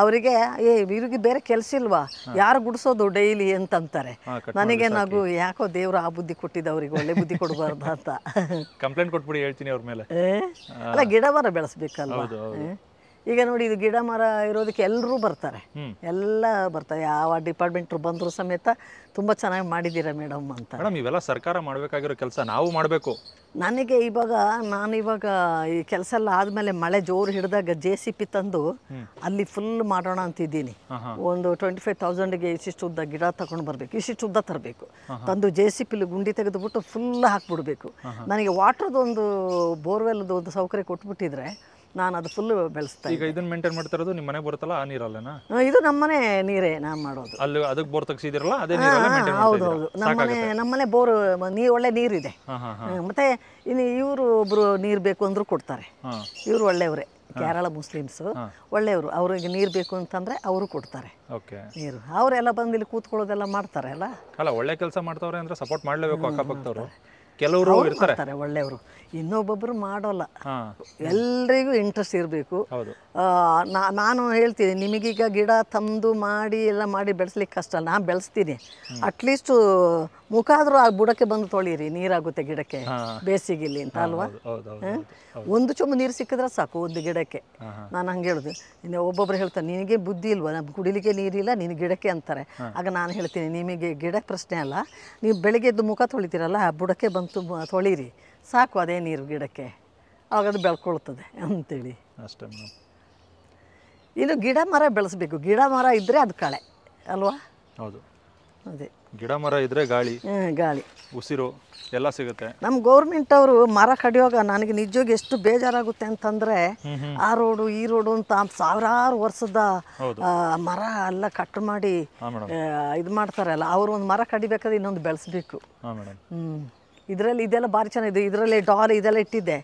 ಅವರಿಗೆ ಏ ಇವ್ರಿಗೆ ಬೇರೆ ಕೆಲಸ ಇಲ್ವಾ ಯಾರು ಗುಡಿಸೋದು ಡೈಲಿ ಅಂತಂತಾರೆ ನನಗೆ ನಗು ಯಾಕೋ ದೇವ್ರ ಆ ಬುದ್ಧಿ ಕೊಟ್ಟಿದ ಅವ್ರಿಗೆ ಒಳ್ಳೆ ಬುದ್ಧಿ ಕೊಡಬಾರ್ದು ಅಂತ ಕಂಪ್ಲೇಂಟ್ ಕೊಟ್ಬಿಡಿ ಹೇಳ್ತೀನಿ ಅವ್ರ ಮೇಲೆ ಅಲ್ಲ ಗಿಡ ಮರ ಬೆಳೆಸ್ಬೇಕಲ್ವಾ ಈಗ ನೋಡಿ ಇದು ಗಿಡ ಮರ ಇರೋದಕ್ಕೆ ಎಲ್ಲರೂ ಬರ್ತಾರೆ ಎಲ್ಲ ಬರ್ತಾರೆ ಯಾವ ಡಿಪಾರ್ಟ್ಮೆಂಟ್ ಬಂದರೂ ಸಮೇತ ತುಂಬಾ ಚೆನ್ನಾಗಿ ಮಾಡಿದೀರ ಮೇಡಮ್ ಅಂತ ಮೇಡಮ್ ಇವೆಲ್ಲ ಸರ್ಕಾರ ಮಾಡಬೇಕಾಗಿರೋ ಕೆಲಸ ನಾವು ಮಾಡಬೇಕು ನನಗೆ ಇವಾಗ ನಾನು ಇವಾಗ ಈ ಕೆಲಸ ಎಲ್ಲ ಆದಮೇಲೆ ಮಳೆ ಜೋರು ಹಿಡಿದಾಗ ಜೆ ಸಿ ಪಿ ತಂದು ಅಲ್ಲಿ ಫುಲ್ ಮಾಡೋಣ ಅಂತಿದ್ದೀನಿ ಒಂದು ಟ್ವೆಂಟಿ ಫೈವ್ ತೌಸಂಡ್ಗೆ ಇಷ್ಟಿಷ್ಟು ಉದ್ದ ಗಿಡ ತಗೊಂಡು ಬರಬೇಕು ಇಷ್ಟಿಷ್ಟು ಉದ್ದ ತರಬೇಕು ತಂದು ಜೆ ಸಿ ಪಿಲಿ ಗುಂಡಿ ತೆಗೆದುಬಿಟ್ಟು ಫುಲ್ ಹಾಕ್ಬಿಡ್ಬೇಕು ನನಗೆ ವಾಟರ್ದೊಂದು ಒಂದು ಬೋರ್ವೆಲ್ದು ಒಂದು ಸೌಕರ್ಯ ಕೊಟ್ಬಿಟ್ಟಿದ್ರೆ ನಾನು ಅದು ಫುಲ್ ಬೆಳೆಸ್ತಾ ಈಗ ಇದನ್ನ ಮೇಂಟೈನ್ ಮಾಡ್ತಾ ಇರೋದು ನಿಮ್ಮ ಮನೆ ಬರುತ್ತಲ್ಲ ಆ ನೀರಲ್ಲೇನಾ ಇದು ನಮ್ಮನೆ ನೀರೇ ನಾನು ಮಾಡೋದು ಅಲ್ಲಿ ಅದಕ್ಕೆ ಬೋರ್ ತಗ್ಸಿದಿರಲ್ಲ ಅದೇ ನೀರಲ್ಲೇ ಹೌದು ಹೌದು ನಮ್ಮನೆ ನಮ್ಮನೆ ಬೋರ್ ನೀರು ಒಳ್ಳೆ ನೀರಿದೆ ಮತ್ತೆ ಇನ್ನು ಇವರು ಒಬ್ರು ನೀರು ಬೇಕು ಅಂದ್ರೂ ಕೊಡ್ತಾರೆ ಇವರು ಒಳ್ಳೆಯವರೇ ಕೇರಳ ಮುಸ್ಲಿಮ್ಸ್ ಒಳ್ಳೆಯವರು ಅವ್ರಿಗೆ ನೀರು ಬೇಕು ಅಂತಂದ್ರೆ ಅವರು ಕೊಡ್ತಾರೆ ನೀರು ಅವರೆಲ್ಲ ಬಂದು ಇಲ್ಲಿ ಕೂತ್ಕೊಳ್ಳೋದೆಲ್ಲ ಮಾಡ್ತಾರೆ ಅಲ್ಲ ಒಳ್ಳೆ ಕೆಲಸ ಮಾಡ್ತಾವ್ರೆ ಅಂದ್ರೆ ಸಪೋರ್ಟ್ ಮಾಡ್ಲೇಬೇಕು ಅಕ್ಕಪಕ್ಕದವರು ಕೆಲವರು ಒಳ್ಳೆಯವರು ಇನ್ನೊಬ್ಬೊಬ್ರು ಮಾಡೋಲ್ಲ ಎಲ್ರಿಗೂ ಇಂಟ್ರೆಸ್ಟ್ ಇರಬೇಕು ನಾ ನಾನು ಹೇಳ್ತೀನಿ ನಿಮಗೀಗ ಗಿಡ ತಂದು ಮಾಡಿ ಎಲ್ಲ ಮಾಡಿ ಬೆಳೆಸ್ಲಿಕ್ಕೆ ಕಷ್ಟ ನಾನು ಬೆಳೆಸ್ತೀನಿ ಅಟ್ಲೀಸ್ಟು ಮುಖ ಆದರೂ ಆ ಬುಡಕ್ಕೆ ಬಂದು ತೊಳೀರಿ ನೀರಾಗುತ್ತೆ ಗಿಡಕ್ಕೆ ಬೇಸಿಗೆಲಿ ಅಂತ ಅಲ್ವಾ ಒಂದು ಚೊಂಬು ನೀರು ಸಿಕ್ಕಿದ್ರೆ ಸಾಕು ಒಂದು ಗಿಡಕ್ಕೆ ನಾನು ಹಂಗೆ ಹೇಳೋದು ಒಬ್ಬೊಬ್ರು ಹೇಳ್ತಾರೆ ನಿನಗೆ ಬುದ್ಧಿ ಇಲ್ವಾ ನಮ್ಮ ಕುಡಿಲಿಕ್ಕೆ ನೀರಿಲ್ಲ ನೀನು ಗಿಡಕ್ಕೆ ಅಂತಾರೆ ಆಗ ನಾನು ಹೇಳ್ತೀನಿ ನಿಮಗೆ ಗಿಡ ಪ್ರಶ್ನೆ ಅಲ್ಲ ನೀವು ಬೆಳಿಗ್ಗೆ ಎದ್ದು ಮುಖ ತೊಳಿತೀರಲ್ಲ ಆ ಬುಡಕ್ಕೆ ಬಂತು ತೊಳೀರಿ ಸಾಕು ಅದೇ ನೀರು ಗಿಡಕ್ಕೆ ಆವಾಗದು ಅದು ಬೆಳ್ಕೊಳ್ತದೆ ಅಂತೇಳಿ ಅಷ್ಟೇ ಇನ್ನು ಗಿಡ ಮರ ಬೆಳೆಸಬೇಕು ಗಿಡ ಮರ ಇದ್ರೆ ಅದು ಕಳೆ ಅಲ್ವಾ ಹೌದು ಅದೇ ಗಿಡ ಮರ ಇದ್ದರೆ ಗಾಳಿ ಗಾಳಿ ಉಸಿರು ಎಲ್ಲ ಸಿಗುತ್ತೆ ನಮ್ಮ ಗೌರ್ಮೆಂಟ್ ಅವರು ಮರ ಕಡಿಯುವಾಗ ನನಗೆ ನಿಜವಾಗಿ ಎಷ್ಟು ಬೇಜಾರಾಗುತ್ತೆ ಅಂತಂದ್ರೆ ಆ ರೋಡು ಈ ರೋಡು ಅಂತ ಸಾವಿರಾರು ವರ್ಷದ ಮರ ಎಲ್ಲ ಕಟ್ ಮಾಡಿ ಇದು ಮಾಡ್ತಾರಲ್ಲ ಅವ್ರು ಒಂದು ಮರ ಕಡಿಬೇಕಾದ್ರೆ ಇನ್ನೊಂದು ಬೆಳೆಸ್ಬೇಕು ಹ್ಮ್ ಇದರಲ್ಲಿ ಇದೆಲ್ಲ ಭಾರಿ ಚೆನ್ನಾಗಿದೆ ಇದರಲ್ಲಿ ಡಾಲ್ ಇದೆಲ್ಲ ಇಟ್ಟಿದ್ದೆ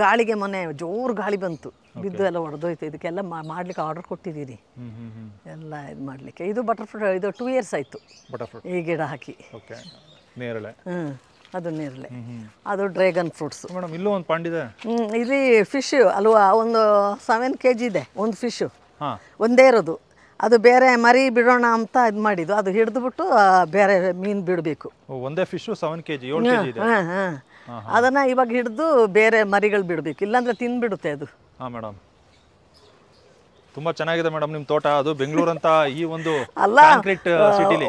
ಗಾಳಿಗೆ ಮೊನ್ನೆ ಜೋರು ಗಾಳಿ ಬಂತು ಬಿದ್ದು ಎಲ್ಲ ಹೊಡೆದೋಯ್ತು ಇದಕ್ಕೆಲ್ಲ ಮಾಡ್ಲಿಕ್ಕೆ ಆರ್ಡರ್ ಕೊಟ್ಟಿದ್ದೀರಿ ಎಲ್ಲ ಇದು ಮಾಡಲಿಕ್ಕೆ ಇದು ಬಟರ್ಫ್ಲೈ ಇದು ಟೂ ಇಯರ್ಸ್ ಆಯಿತು ಈ ಗಿಡ ಹಾಕಿ ನೇರಳೆ ಹ್ಞೂ ಅದು ನೇರಳೆ ಅದು ಡ್ರ್ಯಾಗನ್ ಫ್ರೂಟ್ಸ್ ಮೇಡಮ್ ಇಲ್ಲೂ ಒಂದು ಹ್ಞೂ ಇಲ್ಲಿ ಫಿಶ್ ಅಲ್ವಾ ಒಂದು ಸೆವೆನ್ ಕೆ ಜಿ ಇದೆ ಒಂದು ಫಿಶ್ ಒಂದೇ ಇರೋದು ಅದು ಬೇರೆ ಮರಿ ಬಿಡೋಣ ಅಂತ ಇದು ಮಾಡಿದ್ದು ಅದು ಬಿಟ್ಟು ಬೇರೆ ಮೀನ್ ಬಿಡಬೇಕು ಒಂದೇ ಫಿಶ್ ಸೆವೆನ್ ಕೆಜಿ ಜಿ ಹಾಂ ಹಾಂ ಅದನ್ನ ಇವಾಗ ಹಿಡಿದು ಬೇರೆ ಮರಿಗಳು ಬಿಡಬೇಕು ಇಲ್ಲಾಂದ್ರೆ ತಿಂದುಬಿಡುತ್ತೆ ಅದು ಹಾಂ ಮೇಡಮ್ ತುಂಬಾ ಚೆನ್ನಾಗಿದೆ ಮೇಡಮ್ ನಿಮ್ ತೋಟ ಅದು ಬೆಂಗಳೂರು ಅಂತ ಈ ಒಂದು ಅಲ್ಲ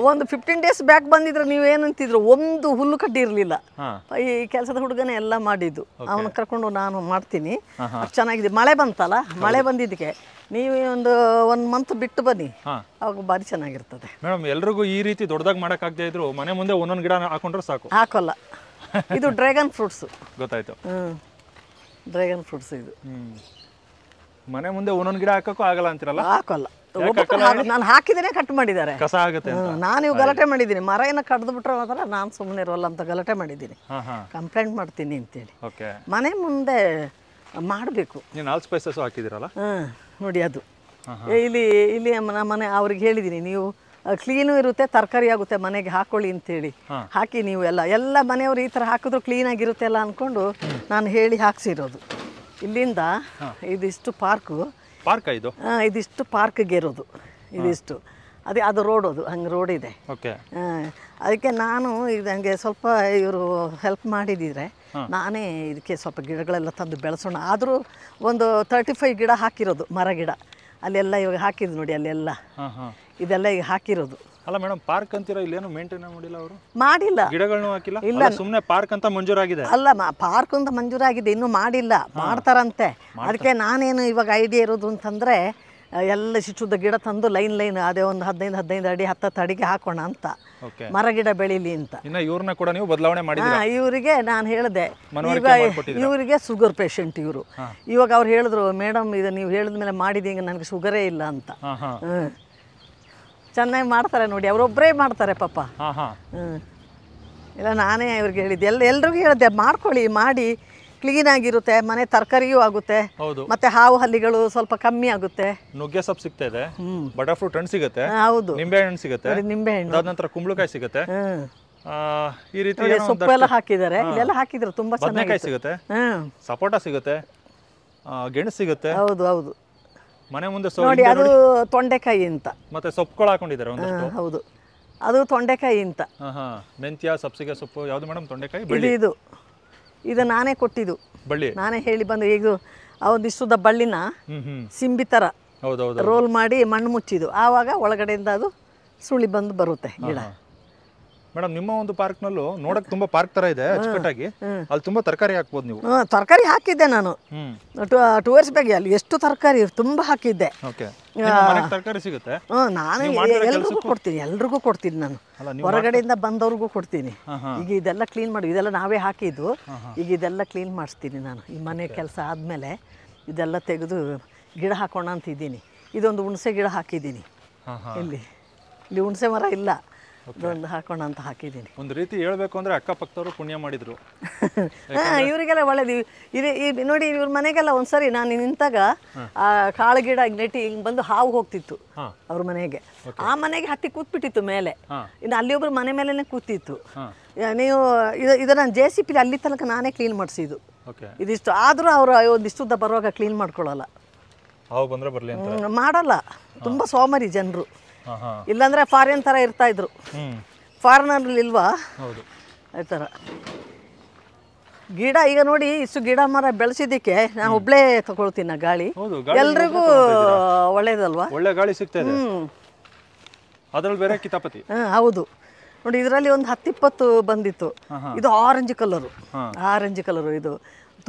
ಒಂದು ಫಿಫ್ಟೀನ್ ಡೇಸ್ ಬ್ಯಾಕ್ ಬಂದಿದ್ರೆ ನೀವು ಏನಂತಿದ್ರು ಒಂದು ಹುಲ್ಲು ಕಡ್ಡಿ ಇರಲಿಲ್ಲ ಈ ಕೆಲಸದ ಹುಡುಗನೇ ಎಲ್ಲ ಮಾಡಿದ್ದು ಅವನು ಕರ್ಕೊಂಡು ನಾನು ಮಾಡ್ತೀನಿ ಚೆನ್ನಾಗಿದೆ ಮಳೆ ಬಂತಲ್ಲ ಮಳೆ ಬಂದಿದ್ದಕ್ಕೆ ನೀವು ಒಂದು ಒನ್ ಮಂತ್ ಬಿಟ್ಟು ಬನ್ನಿ ಅವಾಗ ಭಾರಿ ಚೆನ್ನಾಗಿರ್ತದೆ ಮೇಡಮ್ ಎಲ್ರಿಗೂ ಈ ರೀತಿ ದೊಡ್ಡದಾಗಿ ಆಗದೆ ಇದ್ರು ಮನೆ ಮುಂದೆ ಒಂದೊಂದು ಗಿಡ ಹಾಕೊಂಡ್ರೆ ಸಾಕು ಹಾಕೋಲ್ಲ ಇದು ಡ್ರ್ಯಾಗನ್ ಫ್ರೂಟ್ಸ್ ಗೊತ್ತಾಯ್ತು ಡ್ರ್ಯಾಗನ್ ಫ್ರೂಟ್ಸ್ ಇದು ಮನೆ ಮುಂದೆ ಒಂದೊಂದು ಗಿಡ ಹಾಕಕ್ಕೂ ಆಗಲ್ಲ ಅಂತಿರಲ್ಲ ಹಾಕೋಲ್ಲ ನಾನು ಹಾಕಿದ್ರೆ ಕಟ್ ಮಾಡಿದ್ದಾರೆ ಕಸ ಆಗುತ್ತೆ ನಾನು ಇವು ಗಲಾಟೆ ಮಾಡಿದ್ದೀನಿ ಮರ ಏನ ಕಡ್ದು ಬಿಟ್ರೆ ಮಾತ್ರ ನಾನು ಸುಮ್ಮನೆ ಇರೋಲ್ಲ ಅಂತ ಗಲಾಟೆ ಮಾಡಿದ್ದೀನಿ ಕಂಪ್ಲೇಂಟ್ ಮಾಡ್ತೀನಿ ಅಂತೇಳಿ ಮನೆ ಮುಂದೆ ಮಾಡಬೇಕು ನೀನು ಆಲ್ ಸ್ಪೈಸಸ್ ಹಾಕಿದಿರಲ್ಲ ನೋಡಿ ಅದು ಇಲ್ಲಿ ಇಲ್ಲಿ ನಮ್ಮ ಮನೆ ಅವ್ರಿಗೆ ಹೇಳಿದ್ದೀನಿ ನೀವು ಕ್ಲೀನು ಇರುತ್ತೆ ತರಕಾರಿ ಆಗುತ್ತೆ ಮನೆಗೆ ಹಾಕೊಳ್ಳಿ ಅಂತೇಳಿ ಹಾಕಿ ನೀವು ಎಲ್ಲ ಎಲ್ಲ ಮನೆಯವರು ಈ ಥರ ಹಾಕಿದ್ರು ಕ್ಲೀನಾಗಿರುತ್ತೆ ಅಲ್ಲ ಅಂದ್ಕೊಂಡು ನಾನು ಹೇಳಿ ಹಾಕ್ಸಿರೋದು ಇಲ್ಲಿಂದ ಇದಿಷ್ಟು ಪಾರ್ಕು ಪಾರ್ಕ್ ಇದು ಇದಿಷ್ಟು ಪಾರ್ಕ್ಗೆ ಇರೋದು ಇದಿಷ್ಟು ಅದೇ ಅದು ರೋಡ್ ಅದು ಹಂಗೆ ರೋಡ್ ಇದೆ ಅದಕ್ಕೆ ನಾನು ಇದು ಹಂಗೆ ಸ್ವಲ್ಪ ಇವರು ಹೆಲ್ಪ್ ಮಾಡಿದಿದ್ರೆ ನಾನೇ ಇದಕ್ಕೆ ಸ್ವಲ್ಪ ಗಿಡಗಳೆಲ್ಲ ತಂದು ಬೆಳೆಸೋಣ ಆದರೂ ಒಂದು ತರ್ಟಿ ಫೈವ್ ಗಿಡ ಹಾಕಿರೋದು ಮರ ಗಿಡ ಅಲ್ಲೆಲ್ಲ ಇವಾಗ ಹಾಕಿದ್ದು ನೋಡಿ ಅಲ್ಲೆಲ್ಲ ಇದೆಲ್ಲ ಈಗ ಹಾಕಿರೋದು ಅಲ್ಲ ಮೇಡಮ್ ಪಾರ್ಕ್ ಅಂತಿರೋ ಇಲ್ಲೇನು ಮೇಂಟೈನ್ ಮಾಡಿಲ್ಲ ಅವರು ಮಾಡಿಲ್ಲ ಗಿಡಗಳನ್ನು ಹಾಕಿಲ್ಲ ಇಲ್ಲ ಸುಮ್ಮನೆ ಪಾರ್ಕ್ ಅಂತ ಮಂಜೂರಾಗಿದೆ ಅಲ್ಲ ಪಾರ್ಕ್ ಅಂತ ಮಂಜೂರಾಗಿದೆ ಇನ್ನೂ ಮಾಡಿಲ್ಲ ಮಾಡ್ತಾರಂತೆ ಅದಕ್ಕೆ ನಾನೇನು ಇವಾಗ ಐಡಿಯಾ ಇರೋದು ಅಂತಂದ್ರೆ ಎಲ್ಲ ಶಿಶುದ್ದ ಗಿಡ ತಂದು ಲೈನ್ ಲೈನ್ ಅದೇ ಒಂದು ಹದಿನೈದು ಹದಿನೈದು ಅಡಿ ಹತ್ತತ್ತು ಅಡಿಗೆ ಹಾಕೋಣ ಅಂತ ಮರ ಗಿಡ ಬೆಳೀಲಿ ಅಂತ ಇವ್ರನ್ನ ಕೂಡ ನೀವು ಬದಲಾವಣೆ ಮಾಡಿ ಇವರಿಗೆ ನಾನು ಹೇಳಿದೆ ಇವರಿಗೆ ಶುಗರ್ ಪೇಷಂಟ್ ಇವರು ಇವಾಗ ಅವ್ರು ಹೇಳಿದ್ರು ಮೇಡಮ್ ಇದು ನೀವು ಹೇಳಿದ ಮೇಲೆ ಮಾಡಿದೀಗ ನನಗೆ ಶುಗರೇ ಇಲ್ಲ ಅಂತ ಚೆನ್ನಾಗಿ ಮಾಡ್ತಾರೆ ನೋಡಿ ಅವರೊಬ್ಬರೇ ಮಾಡ್ತಾರೆ ಪಾಪ ಹ್ಞೂ ಇಲ್ಲ ನಾನೇ ಇವ್ರಿಗೆ ಹೇಳಿದ್ದೆ ಎಲ್ಲ ಎಲ್ರಿಗೂ ಹೇಳಿದೆ ಮಾಡ್ಕೊಳ್ಳಿ ಮಾಡಿ ಕ್ಲೀನ್ ಆಗಿರುತ್ತೆ ಮನೆ ತರಕಾರಿಯೂ ಆಗುತ್ತೆ ಹೌದು ಮತ್ತೆ ಹಾವು ಹಲ್ಲಿಗಳು ಸ್ವಲ್ಪ ಕಮ್ಮಿ ಆಗುತ್ತೆ ನುಗ್ಗೆ ಸೊಪ್ಪು ಸಿಗ್ತಾ ಇದೆ ಬಟರ್ ಫ್ರೂಟ್ ಹಣ್ಣು ಸಿಗುತ್ತೆ ಹೌದು ನಿಂಬೆ ಹಣ್ಣು ಸಿಗುತ್ತೆ ನಿಂಬೆ ಹಣ್ಣು ಅದ ನಂತರ ಕುಂಬಳಕಾಯಿ ಸಿಗುತ್ತೆ ಈ ರೀತಿ ಎಲ್ಲ ಹಾಕಿದ್ದಾರೆ ಇಲ್ಲೆಲ್ಲ ಹಾಕಿದ್ರು ತುಂಬಾ ಚೆನ್ನಾಗಿ ಸಿಗುತ್ತೆ ಸಪೋಟ ಸಿಗುತ್ತೆ ಗೆಣಸು ಸಿಗುತ್ತೆ ಹೌದು ಹೌದು ಮನೆ ಮುಂದೆ ನೋಡಿ ಅದು ತೊಂಡೆಕಾಯಿ ಅಂತ ಮತ್ತೆ ಸೊಪ್ಪುಗಳು ಹಾಕೊಂಡಿದ್ದಾರೆ ಒಂದಷ್ಟು ಹೌದು ಅದು ತೊಂಡೆಕಾಯಿ ಅಂತ ಮೆಂತ್ಯ ಸಬ್ಸಿಗೆ ಸೊಪ್ಪು ಯಾವುದು ಮೇಡಮ್ ತೊಂಡೆಕಾಯಿ ಬಿಳಿ ಇದು ಇದು ನಾನೇ ಕೊಟ್ಟಿದ್ದು ಬಳ್ಳಿ ನಾನೇ ಹೇಳಿ ಬಂದು ಈಗ ಆ ಇಷ್ಟುದ ಬಳ್ಳಿನ ಸಿಂಬಿ ಥರ ರೋಲ್ ಮಾಡಿ ಮಣ್ಣು ಮುಚ್ಚಿದ್ದು ಆವಾಗ ಒಳಗಡೆಯಿಂದ ಅದು ಸುಳಿ ಬಂದು ಬರುತ್ತೆ ಗಿಡ ಮೇಡಮ್ ನಿಮ್ಮ ಒಂದು ಪಾರ್ಕ್ನಲ್ಲೂ ನೋಡಕ್ ತುಂಬಾ ಪಾರ್ಕ್ ತರ ಇದೆ ಅಚ್ಚುಕಟ್ಟಾಗಿ ಅಲ್ಲಿ ತುಂಬಾ ತರಕಾರಿ ಹಾಕ್ಬೋದು ನೀವು ತರಕಾರಿ ಹಾಕಿದ್ದೆ ನಾನು ಟೂ ಇಯರ್ಸ್ ಬ್ಯಾಗ್ ಅಲ್ಲಿ ಎಷ್ಟು ತರಕಾರಿ ತುಂಬಾ ಹಾಕಿದ್ದೆ ತರಕಾರಿ ಸಿಗುತ್ತೆ ನಾನು ಎಲ್ರಿಗೂ ಕೊಡ್ತೀನಿ ಎಲ್ರಿಗೂ ಕೊಡ್ತೀನಿ ನಾನು ಹೊರಗಡೆಯಿಂದ ಬಂದವ್ರಿಗೂ ಕೊಡ್ತೀನಿ ಈಗ ಇದೆಲ್ಲ ಕ್ಲೀನ್ ಮಾಡಿ ಇದೆಲ್ಲ ನಾವೇ ಹಾಕಿದ್ದು ಈಗ ಇದೆಲ್ಲ ಕ್ಲೀನ್ ಮಾಡಿಸ್ತೀನಿ ನಾನು ಈ ಮನೆ ಕೆಲಸ ಆದಮೇಲೆ ಇದೆಲ್ಲ ತೆಗೆದು ಗಿಡ ಹಾಕೋಣ ಅಂತ ಇದ್ದೀನಿ ಇದೊಂದು ಹುಣಸೆ ಗಿಡ ಹಾಕಿದ್ದೀನಿ ಇಲ್ಲಿ ಇಲ್ಲಿ ಹುಣಸೆ ಮರ ಇಲ್ಲ ಒಂದು ಹಾಕೋಣ ಅಂತ ಹಾಕಿದ್ದೀನಿ ಒಂದು ರೀತಿ ಹೇಳಬೇಕು ಅಂದರೆ ಅಕ್ಕಪಕ್ಕದವರು ಪುಣ್ಯ ಮಾಡಿದರು ಇವರಿಗೆಲ್ಲ ಒಳ್ಳೇದು ಇದು ಈ ನೋಡಿ ಇವ್ರ ಮನೆಗೆಲ್ಲ ಒಂದ್ಸರಿ ನಾನು ನಿಂತಾಗ ಆ ಕಾಳು ಗಿಡ ನೆಟ್ಟಿ ಹಿಂಗೆ ಬಂದು ಹಾವು ಹೋಗ್ತಿತ್ತು ಅವ್ರ ಮನೆಗೆ ಆ ಮನೆಗೆ ಹತ್ತಿ ಕೂತ್ಬಿಟ್ಟಿತ್ತು ಮೇಲೆ ಇನ್ನು ಅಲ್ಲಿ ಒಬ್ರು ಮನೆ ಮೇಲೇನೆ ಕೂತಿತ್ತು ನೀವು ಇದು ಇದನ್ನ ಜೆ ಸಿ ಪಿಲಿ ಅಲ್ಲಿ ತನಕ ನಾನೇ ಕ್ಲೀನ್ ಮಾಡಿಸಿದ್ದು ಇದಿಷ್ಟು ಆದರೂ ಅವರು ಒಂದಿಷ್ಟುದ್ದ ಬರುವಾಗ ಕ್ಲೀನ್ ಮಾಡ್ಕೊಳ್ಳಲ್ಲ ಬರಲಿ ಮಾಡಲ್ಲ ತುಂಬಾ ಸೋಮಾರಿ ಜನರು ಇಲ್ಲಾಂದ್ರೆ ಫಾರಿನ್ ತರ ಇರ್ತಾ ಇದ್ರು ಫಾರಿನರ್ ಇಲ್ವಾ ಈ ಥರ ಗಿಡ ಈಗ ನೋಡಿ ಇಷ್ಟು ಗಿಡ ಮರ ಬೆಳೆಸಿದಕ್ಕೆ ನಾನು ಒಬ್ಳೆ ತಗೊಳ್ತೀನಿ ಗಾಳಿ ಎಲ್ರಿಗೂ ಒಳ್ಳೇದಲ್ವಾ ಒಳ್ಳೆ ಗಾಳಿ ಸಿಗ್ತದೆ ಬೇರೆ ಕಿತಾಪತಿ ಹೌದು ನೋಡಿ ಇದರಲ್ಲಿ ಒಂದು ಹತ್ತಿಪ್ಪತ್ತು ಬಂದಿತ್ತು ಇದು ಆರೆಂಜ್ ಕಲರು ಆರೆಂಜ್ ಕಲರು ಇದು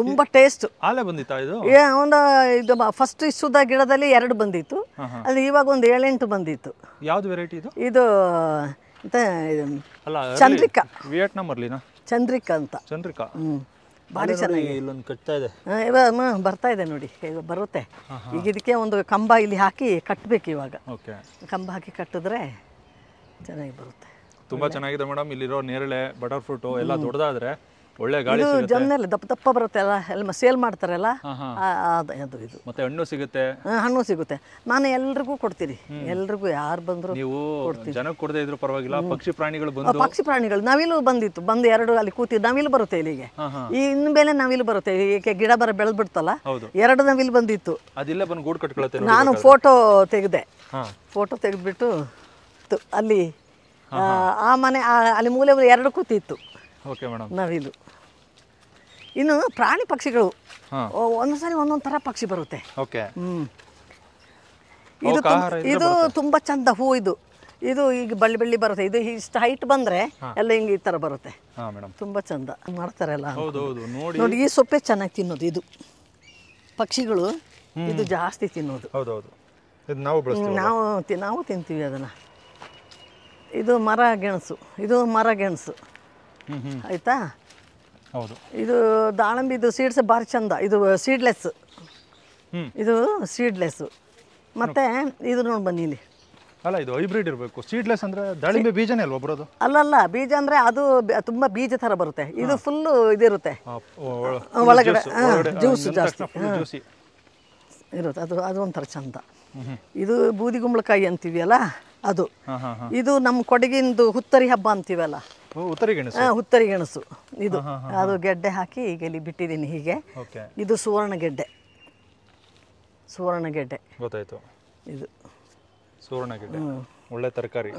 ತುಂಬ ಟೇಸ್ಟ್ ಆಲೆ ಬಂದಿತ್ತು ಇದು ಏ ಒಂದು ಇದು ಫಸ್ಟ್ ಇಸುದ ಗಿಡದಲ್ಲಿ ಎರಡು ಬಂದಿತ್ತು ಅಲ್ಲಿ ಇವಾಗ ಒಂದು ಏಳೆಂಟು ಬಂದಿತ್ತು ಯಾವ್ದು ವೆರೈಟಿ ಇದು ಇದು ಚಂದ್ರಿಕಾ ವಿಯೆಟ್ನಾಂ ಚಂದ್ರಿಕಾ ಅಂತ ಚಂದ್ರಿಕಾ ಭಾರಿ ಚೆನ್ನಾಗಿ ಇಲ್ಲೊಂದು ಕಟ್ತಾ ಇದೆ ಇವಾಗ ಬರ್ತಾ ಇದೆ ನೋಡಿ ಬರುತ್ತೆ ಈಗ ಇದಕ್ಕೆ ಒಂದು ಕಂಬ ಇಲ್ಲಿ ಹಾಕಿ ಕಟ್ಟಬೇಕು ಇವಾಗ ಕಂಬ ಹಾಕಿ ಕಟ್ಟಿದ್ರೆ ಚೆನ್ನಾಗಿ ಬರುತ್ತೆ ತುಂಬಾ ಚೆನ್ನಾಗಿದೆ ಮೇಡಮ್ ಇಲ್ಲಿರೋ ನೇರಳೆ ಬಟರ್ ಫ್ರೂಟ್ ಎಲ್ಲ ದೊಡ್ಡದಾದ್ರೆ ಒಳ್ಳೆ ಗಾಳಿ ಇದು ದಪ್ಪ ದಪ್ಪ ಬರುತ್ತೆ ಅಲ್ಲ ಎಲ್ಲ ಸೇಲ್ ಮಾಡ್ತಾರಲ್ಲ ಅದು ಇದು ಮತ್ತೆ ಹಣ್ಣು ಸಿಗುತ್ತೆ ಹಣ್ಣು ಸಿಗುತ್ತೆ ನಾನು ಎಲ್ರಿಗೂ ಕೊಡ್ತೀರಿ ಎಲ್ರಿಗೂ ಯಾರು ಬಂದ್ರು ನೀವು ಜನಕ್ಕೆ ಇದ್ರು ಪರವಾಗಿಲ್ಲ ಪಕ್ಷಿ ಪ್ರಾಣಿಗಳು ಬಂದು ಪಕ್ಷಿ ಪ್ರಾಣಿಗಳು ನವಿಲು ಬಂದಿತ್ತು ಬಂದು ಎರಡು ಅಲ್ಲಿ ಕೂತಿ ನವಿಲು ಬರುತ್ತೆ ಇಲ್ಲಿಗೆ ಈ ಇನ್ ಮೇಲೆ ನವಿಲು ಬರುತ್ತೆ ಈಕೆ ಗಿಡ ಬರ ಬೆಳೆದ್ಬಿಡ್ತಲ್ಲ ಎರಡು ನವಿಲು ಬಂದಿತ್ತು ಅದಿಲ್ಲ ಬಂದು ಗೂಡು ನಾನು ಫೋಟೋ ತೆಗೆದೆ ಫೋಟೋ ತೆಗೆದ್ಬಿಟ್ಟು ಅಲ್ಲಿ ಆ ಮನೆ ಅಲ್ಲಿ ಮೂಲೆ ಎರಡು ಕೂತಿತ್ತು ಓಕೆ ಮೇಡಮ್ ಇನ್ನು ಪ್ರಾಣಿ ಪಕ್ಷಿಗಳು ಒಂದ್ಸರಿ ಒಂದೊಂದು ಥರ ಪಕ್ಷಿ ಬರುತ್ತೆ ಓಕೆ ಇದು ಇದು ಚಂದ ಹೂ ಇದು ಇದು ಈಗ ಬಳ್ಳಿ ಬಳ್ಳಿ ಬರುತ್ತೆ ಇದು ಇಷ್ಟು ಹೈಟ್ ಬಂದ್ರೆ ಎಲ್ಲ ಹಿಂಗೆ ಈ ತರ ಬರುತ್ತೆ ತುಂಬಾ ಚಂದ ಮಾಡ್ತಾರಲ್ಲ ನೋಡಿ ಈ ಸೊಪ್ಪೆ ಚೆನ್ನಾಗಿ ತಿನ್ನೋದು ಇದು ಪಕ್ಷಿಗಳು ಇದು ಜಾಸ್ತಿ ತಿನ್ನೋದು ನಾವು ನಾವು ತಿಂತೀವಿ ಅದನ್ನ ಇದು ಮರ ಗೆಣಸು ಇದು ಮರ ಗೆಣಸು ಆಯಿತಾ ಹೌದು ಇದು ದಾಳಂಬಿದು ಸೀಡ್ಸ್ ಭಾರಿ ಚಂದ ಇದು ಸೀಡ್ಲೆಸ್ ಇದು ಸೀಡ್ಲೆಸ್ಸು ಮತ್ತೆ ಇದು ನೋಡಿ ಬನ್ನಿ ಇಲ್ಲಿ ಅಲ್ಲ ಇದು ಹೈಬ್ರಿಡ್ ಇರಬೇಕು ಸೀಡ್ಲೆಸ್ ಅಂದ್ರೆ ದಾಳಿಂಬೆ ಬೀಜನೇ ಅಲ್ವಾ ಬರೋದು ಅಲ್ಲಲ್ಲ ಬೀಜ ಅಂದರೆ ಅದು ತುಂಬಾ ಬೀಜ ತರ ಬರುತ್ತೆ ಇದು ಫುಲ್ಲು ಇದಿರುತ್ತೆ ಒಳಗಡೆ ಜ್ಯೂಸ್ ಜಾಸ್ತಿ ಇರುತ್ತೆ ಅದು ಅದು ಒಂಥರ ಚಂದ ಇದು ಬೂದಿಗುಂಬಳಕಾಯಿ ಅಂತೀವಿ ಅಲ್ಲ ಅದು ಇದು ನಮ್ಮ ಕೊಡಗಿಂದು ಹುತ್ತರಿ ಹಬ್ಬ ಅಂತೀವಲ್ಲ ಹುತ್ತರಿ ಗೆಣಸು ಇದು ಅದು ಗೆಡ್ಡೆ ಹಾಕಿ ಈಗ ಇಲ್ಲಿ ಬಿಟ್ಟಿದ್ದೀನಿ ಹೀಗೆ ಇದು ಸುವರ್ಣಗೆಡ್ಡೆ ಸುವರ್ಣಗೆಡ್ಡೆ ಸುವರ್ಣ ಗೊತ್ತಾಯಿತು ಇದು ಸುವರ್ಣ ಗೆಡ್ಡೆ ಒಳ್ಳೆ ತರಕಾರಿ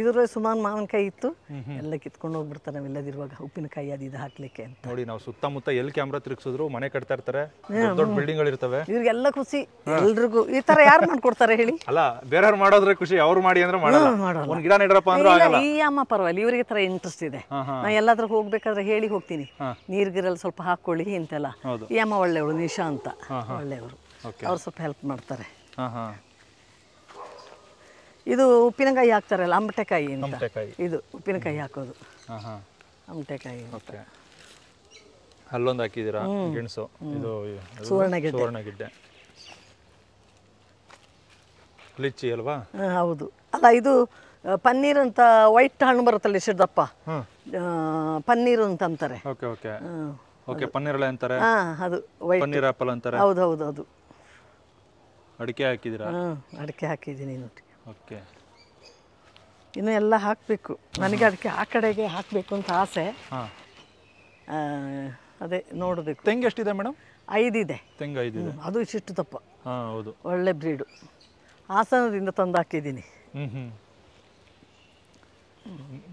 ಇದ್ರ ಸುಮಾರು ಮಾವಿನಕಾಯಿ ಇತ್ತು ಎಲ್ಲ ಕಿತ್ಕೊಂಡು ಹೋಗ್ಬಿಡ್ತಾರೆ ನಾವೆಲ್ಲದಿರುವಾಗ ಉಪ್ಪಿನಕಾಯಿ ಅದು ಇದು ಹಾಕ್ಲಿಕ್ಕೆ ನೋಡಿ ನಾವು ಸುತ್ತಮುತ್ತ ಎಲ್ಲಿ ಕ್ಯಾಮ್ರಾ ತಿರುಗಿಸಿದ್ರು ಮನೆ ಕಟ್ತಾ ಇರ್ತಾರೆ ದೊಡ್ಡ ಬಿಲ್ಡಿಂಗ್ ಇರ್ತವೆ ಇವ್ರಿಗೆಲ್ಲ ಖುಷಿ ಎಲ್ರಿಗೂ ಈ ತರ ಯಾರು ಮಾಡ್ಕೊಡ್ತಾರೆ ಹೇಳಿ ಅಲ್ಲ ಬೇರೆ ಮಾಡೋದ್ರೆ ಖುಷಿ ಅವ್ರು ಮಾಡಿ ಅಂದ್ರೆ ಮಾಡಲ್ಲ ಒಂದು ಗಿಡ ನೆಡ್ರಪ್ಪ ಅಂದ್ರೆ ಈ ಅಮ್ಮ ಪರವಾಗಿಲ್ಲ ಇವರಿಗೆ ತರ ಇಂಟ್ರೆಸ್ಟ್ ಇದೆ ನಾ ಎಲ್ಲಾದ್ರೂ ಹೋಗ್ಬೇಕಾದ್ರೆ ಹೇಳಿ ಹೋಗ್ತೀನಿ ನೀರ್ ಗಿರಲ್ಲಿ ಸ್ವಲ್ಪ ಹಾಕೊಳ್ಳಿ ಇಂತೆಲ್ಲ ಈ ಅಮ್ಮ ಒಳ್ಳೆಯವಳು ನಿಶಾ ಅಂತ ಒಳ್ಳೆಯವರು ಅವ್ರು ಸ್ವಲ್ಪ ಹೆಲ್ಪ್ ಮಾಡ್ತಾರೆ ಇದು ಉಪ್ಪಿನಕಾಯಿ ಹಾಕ್ತಾರಲ್ಲ ಅಂಬಟೆಕಾಯಿ ಅಂತ ಇದು ಉಪ್ಪಿನಕಾಯಿ ಹಾಕೋದು ಅಂಬಟೆಕಾಯಿ ಓಕೆ ಅಲ್ಲೊಂದು ಹಾಕಿದ್ದೀರಾ ಗೆಣಸು ಇದು ಸುವರ್ಣಗಿಡ್ಡೆ ಸುವರ್ಣಗಿಡ್ಡೆ ಲಿಚ್ಚಿ ಅಲ್ವಾ ಹೌದು ಅಲ್ಲ ಇದು ಪನ್ನೀರ್ ಅಂತ ವೈಟ್ ಹಣ್ಣು ಬರುತ್ತಲ್ಲ ಸಿಡ್ದಪ್ಪ ಪನ್ನೀರ್ ಅಂತ ಅಂತಾರೆ ಓಕೆ ಓಕೆ ಓಕೆ ಪನ್ನೀರಳೆ ಅಂತಾರೆ ಅದು ವೈಟ್ ಪನ್ನೀರ್ ಆಪಲ್ ಅಂತಾರೆ ಹೌದು ಹೌದು ಅದು ಅಡಿಕೆ ಹಾಕಿದ್ದೀರಾ ಅಡಿಕೆ ಹಾಕಿದ್ದೀನಿ ನೋಡಿ ಓಕೆ ಇನ್ನು ಎಲ್ಲ ಹಾಕಬೇಕು ನನಗೆ ಅದಕ್ಕೆ ಆ ಕಡೆಗೆ ಹಾಕಬೇಕು ಅಂತ ಆಸೆ ಅದೇ ನೋಡಬೇಕು ತೆಂಗು ಎಷ್ಟಿದೆ ಮೇಡಮ್ ಐದಿದೆ ತೆಂಗು ಇದೆ ಅದು ಇಷ್ಟು ತಪ್ಪ ಹೌದು ಒಳ್ಳೆ ಬ್ರೀಡು ಹಾಸನದಿಂದ ತಂದು ಹಾಕಿದ್ದೀನಿ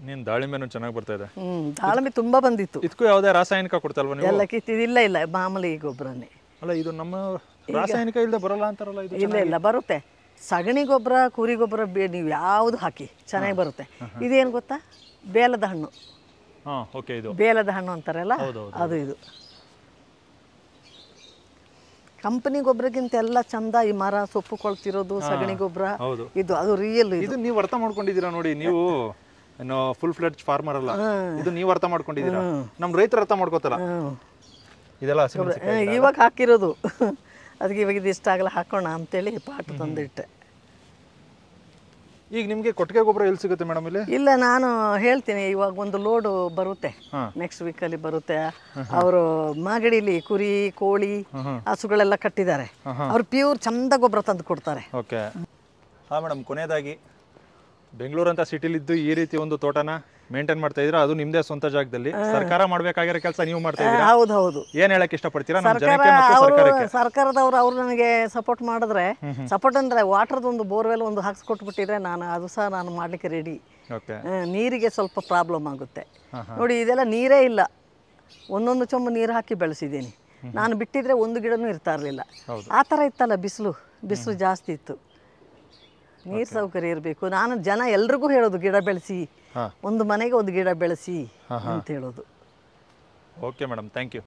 ನೀನು ದಾಳಿಂಬೆನೂ ಚೆನ್ನಾಗಿ ಬರ್ತಾ ಇದೆ ದಾಳಿಂಬೆ ತುಂಬ ಬಂದಿತ್ತು ಇದಕ್ಕೂ ಯಾವುದೇ ರಾಸಾಯನಿಕ ಕೊಡ್ತಲ್ವ ನೀವು ಎಲ್ಲ ಕಿತ್ತಿದಿಲ್ಲ ಇಲ್ಲ ಮಾಮೂಲಿ ಗೊಬ್ಬರನೇ ಅಲ್ಲ ಇದು ನಮ್ಮ ರಾಸಾಯನಿಕ ಇಲ್ಲದೆ ಬರಲ್ಲ ಅಂತಾರಲ್ಲ ಇದು ಇಲ್ಲ ಇಲ್ಲ ಬರುತ್ತೆ ಸಗಣಿ ಗೊಬ್ಬರ ಕುರಿ ಗೊಬ್ಬರ ಬೇ ನೀವು ಯಾವುದು ಹಾಕಿ ಚೆನ್ನಾಗಿ ಬರುತ್ತೆ ಇದೇನು ಗೊತ್ತಾ ಬೇಲದ ಹಣ್ಣು ಬೇಲದ ಹಣ್ಣು ಅಂತಾರಲ್ಲ ಅದು ಇದು ಕಂಪನಿ ಗೊಬ್ಬರಕ್ಕಿಂತ ಎಲ್ಲ ಚಂದ ಈ ಮರ ಸೊಪ್ಪು ಕೊಳ್ತಿರೋದು ಸಗಣಿ ಗೊಬ್ಬರ ಇದು ಅದು ರಿಯಲ್ ಇದು ನೀವು ಅರ್ಥ ಮಾಡ್ಕೊಂಡಿದ್ದೀರಾ ನೋಡಿ ನೀವು ಫುಲ್ ಫ್ಲೆಡ್ಜ್ ಫಾರ್ಮರ್ ಅಲ್ಲ ಇದು ನೀವು ಅರ್ಥ ಮಾಡ್ಕೊಂಡಿದ್ದೀರಾ ನಮ್ಮ ರೈತರು ಅರ್ಥ ಮಾಡ್ಕೋತಾರ ಇದೆಲ್ಲ ಇವಾಗ ಹಾಕಿರೋದು ಅದಕ್ಕೆ ಇವಾಗ ಇದು ಇಷ್ಟ ಆಗಲ್ಲ ಹಾಕೋಣ ಅಂತೇಳಿ ಪಾಟ್ ತಂದಿಟ್ಟೆ ಈಗ ನಿಮಗೆ ಕೊಟ್ಟಿಗೆ ಗೊಬ್ಬರ ಎಲ್ಲಿ ಸಿಗುತ್ತೆ ಮೇಡಮ್ ಇಲ್ಲಿ ಇಲ್ಲ ನಾನು ಹೇಳ್ತೀನಿ ಇವಾಗ ಒಂದು ಲೋಡು ಬರುತ್ತೆ ನೆಕ್ಸ್ಟ್ ವೀಕಲ್ಲಿ ಬರುತ್ತೆ ಅವರು ಮಾಗಡಿಲಿ ಕುರಿ ಕೋಳಿ ಹಸುಗಳೆಲ್ಲ ಕಟ್ಟಿದ್ದಾರೆ ಅವ್ರು ಪ್ಯೂರ್ ಚಂದ ಗೊಬ್ಬರ ತಂದು ಕೊಡ್ತಾರೆ ಓಕೆ ಹಾಂ ಮೇಡಮ್ ಕೊನೆಯದಾಗಿ ಬೆಂಗಳೂರಂಥ ಸಿಟಿಲಿದ್ದು ಈ ರೀತಿ ಒಂದು ತೋಟನ ಮೇಂಟೈನ್ ಮಾಡ್ತಾ ಇದ್ರ ಅದು ನಿಮ್ದೇ ಸ್ವಂತ ಜಾಗದಲ್ಲಿ ಸರ್ಕಾರ ಮಾಡಬೇಕಾಗಿರೋ ಕೆಲಸ ನೀವು ಮಾಡ್ತಾ ಇದ್ದೀರಾ ಹೌದು ಹೌದು ಏನ್ ಹೇಳಕ್ ಇಷ್ಟಪಡ್ತೀರಾ ನಮ್ಮ ಜನಕ್ಕೆ ಸರ್ಕಾರದವರು ಅವ್ರು ನನಗೆ ಸಪೋರ್ಟ್ ಮಾಡಿದ್ರೆ ಸಪೋರ್ಟ್ ಅಂದ್ರೆ ವಾಟರ್ದು ಒಂದು ಬೋರ್ವೆಲ್ ಒಂದು ಹಾಕ್ಸ್ಕೊಟ್ಬಿಟ್ಟಿದ್ರೆ ನಾನು ಅದು ಸಹ ನಾನು ಮಾಡ್ಲಿಕ್ಕೆ ರೆಡಿ ನೀರಿಗೆ ಸ್ವಲ್ಪ ಪ್ರಾಬ್ಲಮ್ ಆಗುತ್ತೆ ನೋಡಿ ಇದೆಲ್ಲ ನೀರೇ ಇಲ್ಲ ಒಂದೊಂದು ಚೊಂಬು ನೀರು ಹಾಕಿ ಬೆಳೆಸಿದ್ದೀನಿ ನಾನು ಬಿಟ್ಟಿದ್ರೆ ಒಂದು ಗಿಡನೂ ಇರ್ತಾ ಇರಲಿಲ್ಲ ಆ ಥರ ಇತ್ತಲ್ಲ ಬಿಸಿಲು ಬಿಸಿಲು ಜಾಸ್ತಿ ಇತ್ತು ನೀರ್ ಸೌಕರ್ಯ ಇರಬೇಕು ನಾನು ಜನ ಎಲ್ರಿಗೂ ಹೇಳೋದು ಗಿಡ ಬೆಳೆಸಿ ಒಂದು ಮನೆಗೆ ಒಂದು ಗಿಡ ಬೆಳೆಸಿ ಅಂತ ಹೇಳೋದು ಓಕೆ ಮೇಡಮ್ ಥ್ಯಾಂಕ್ ಯು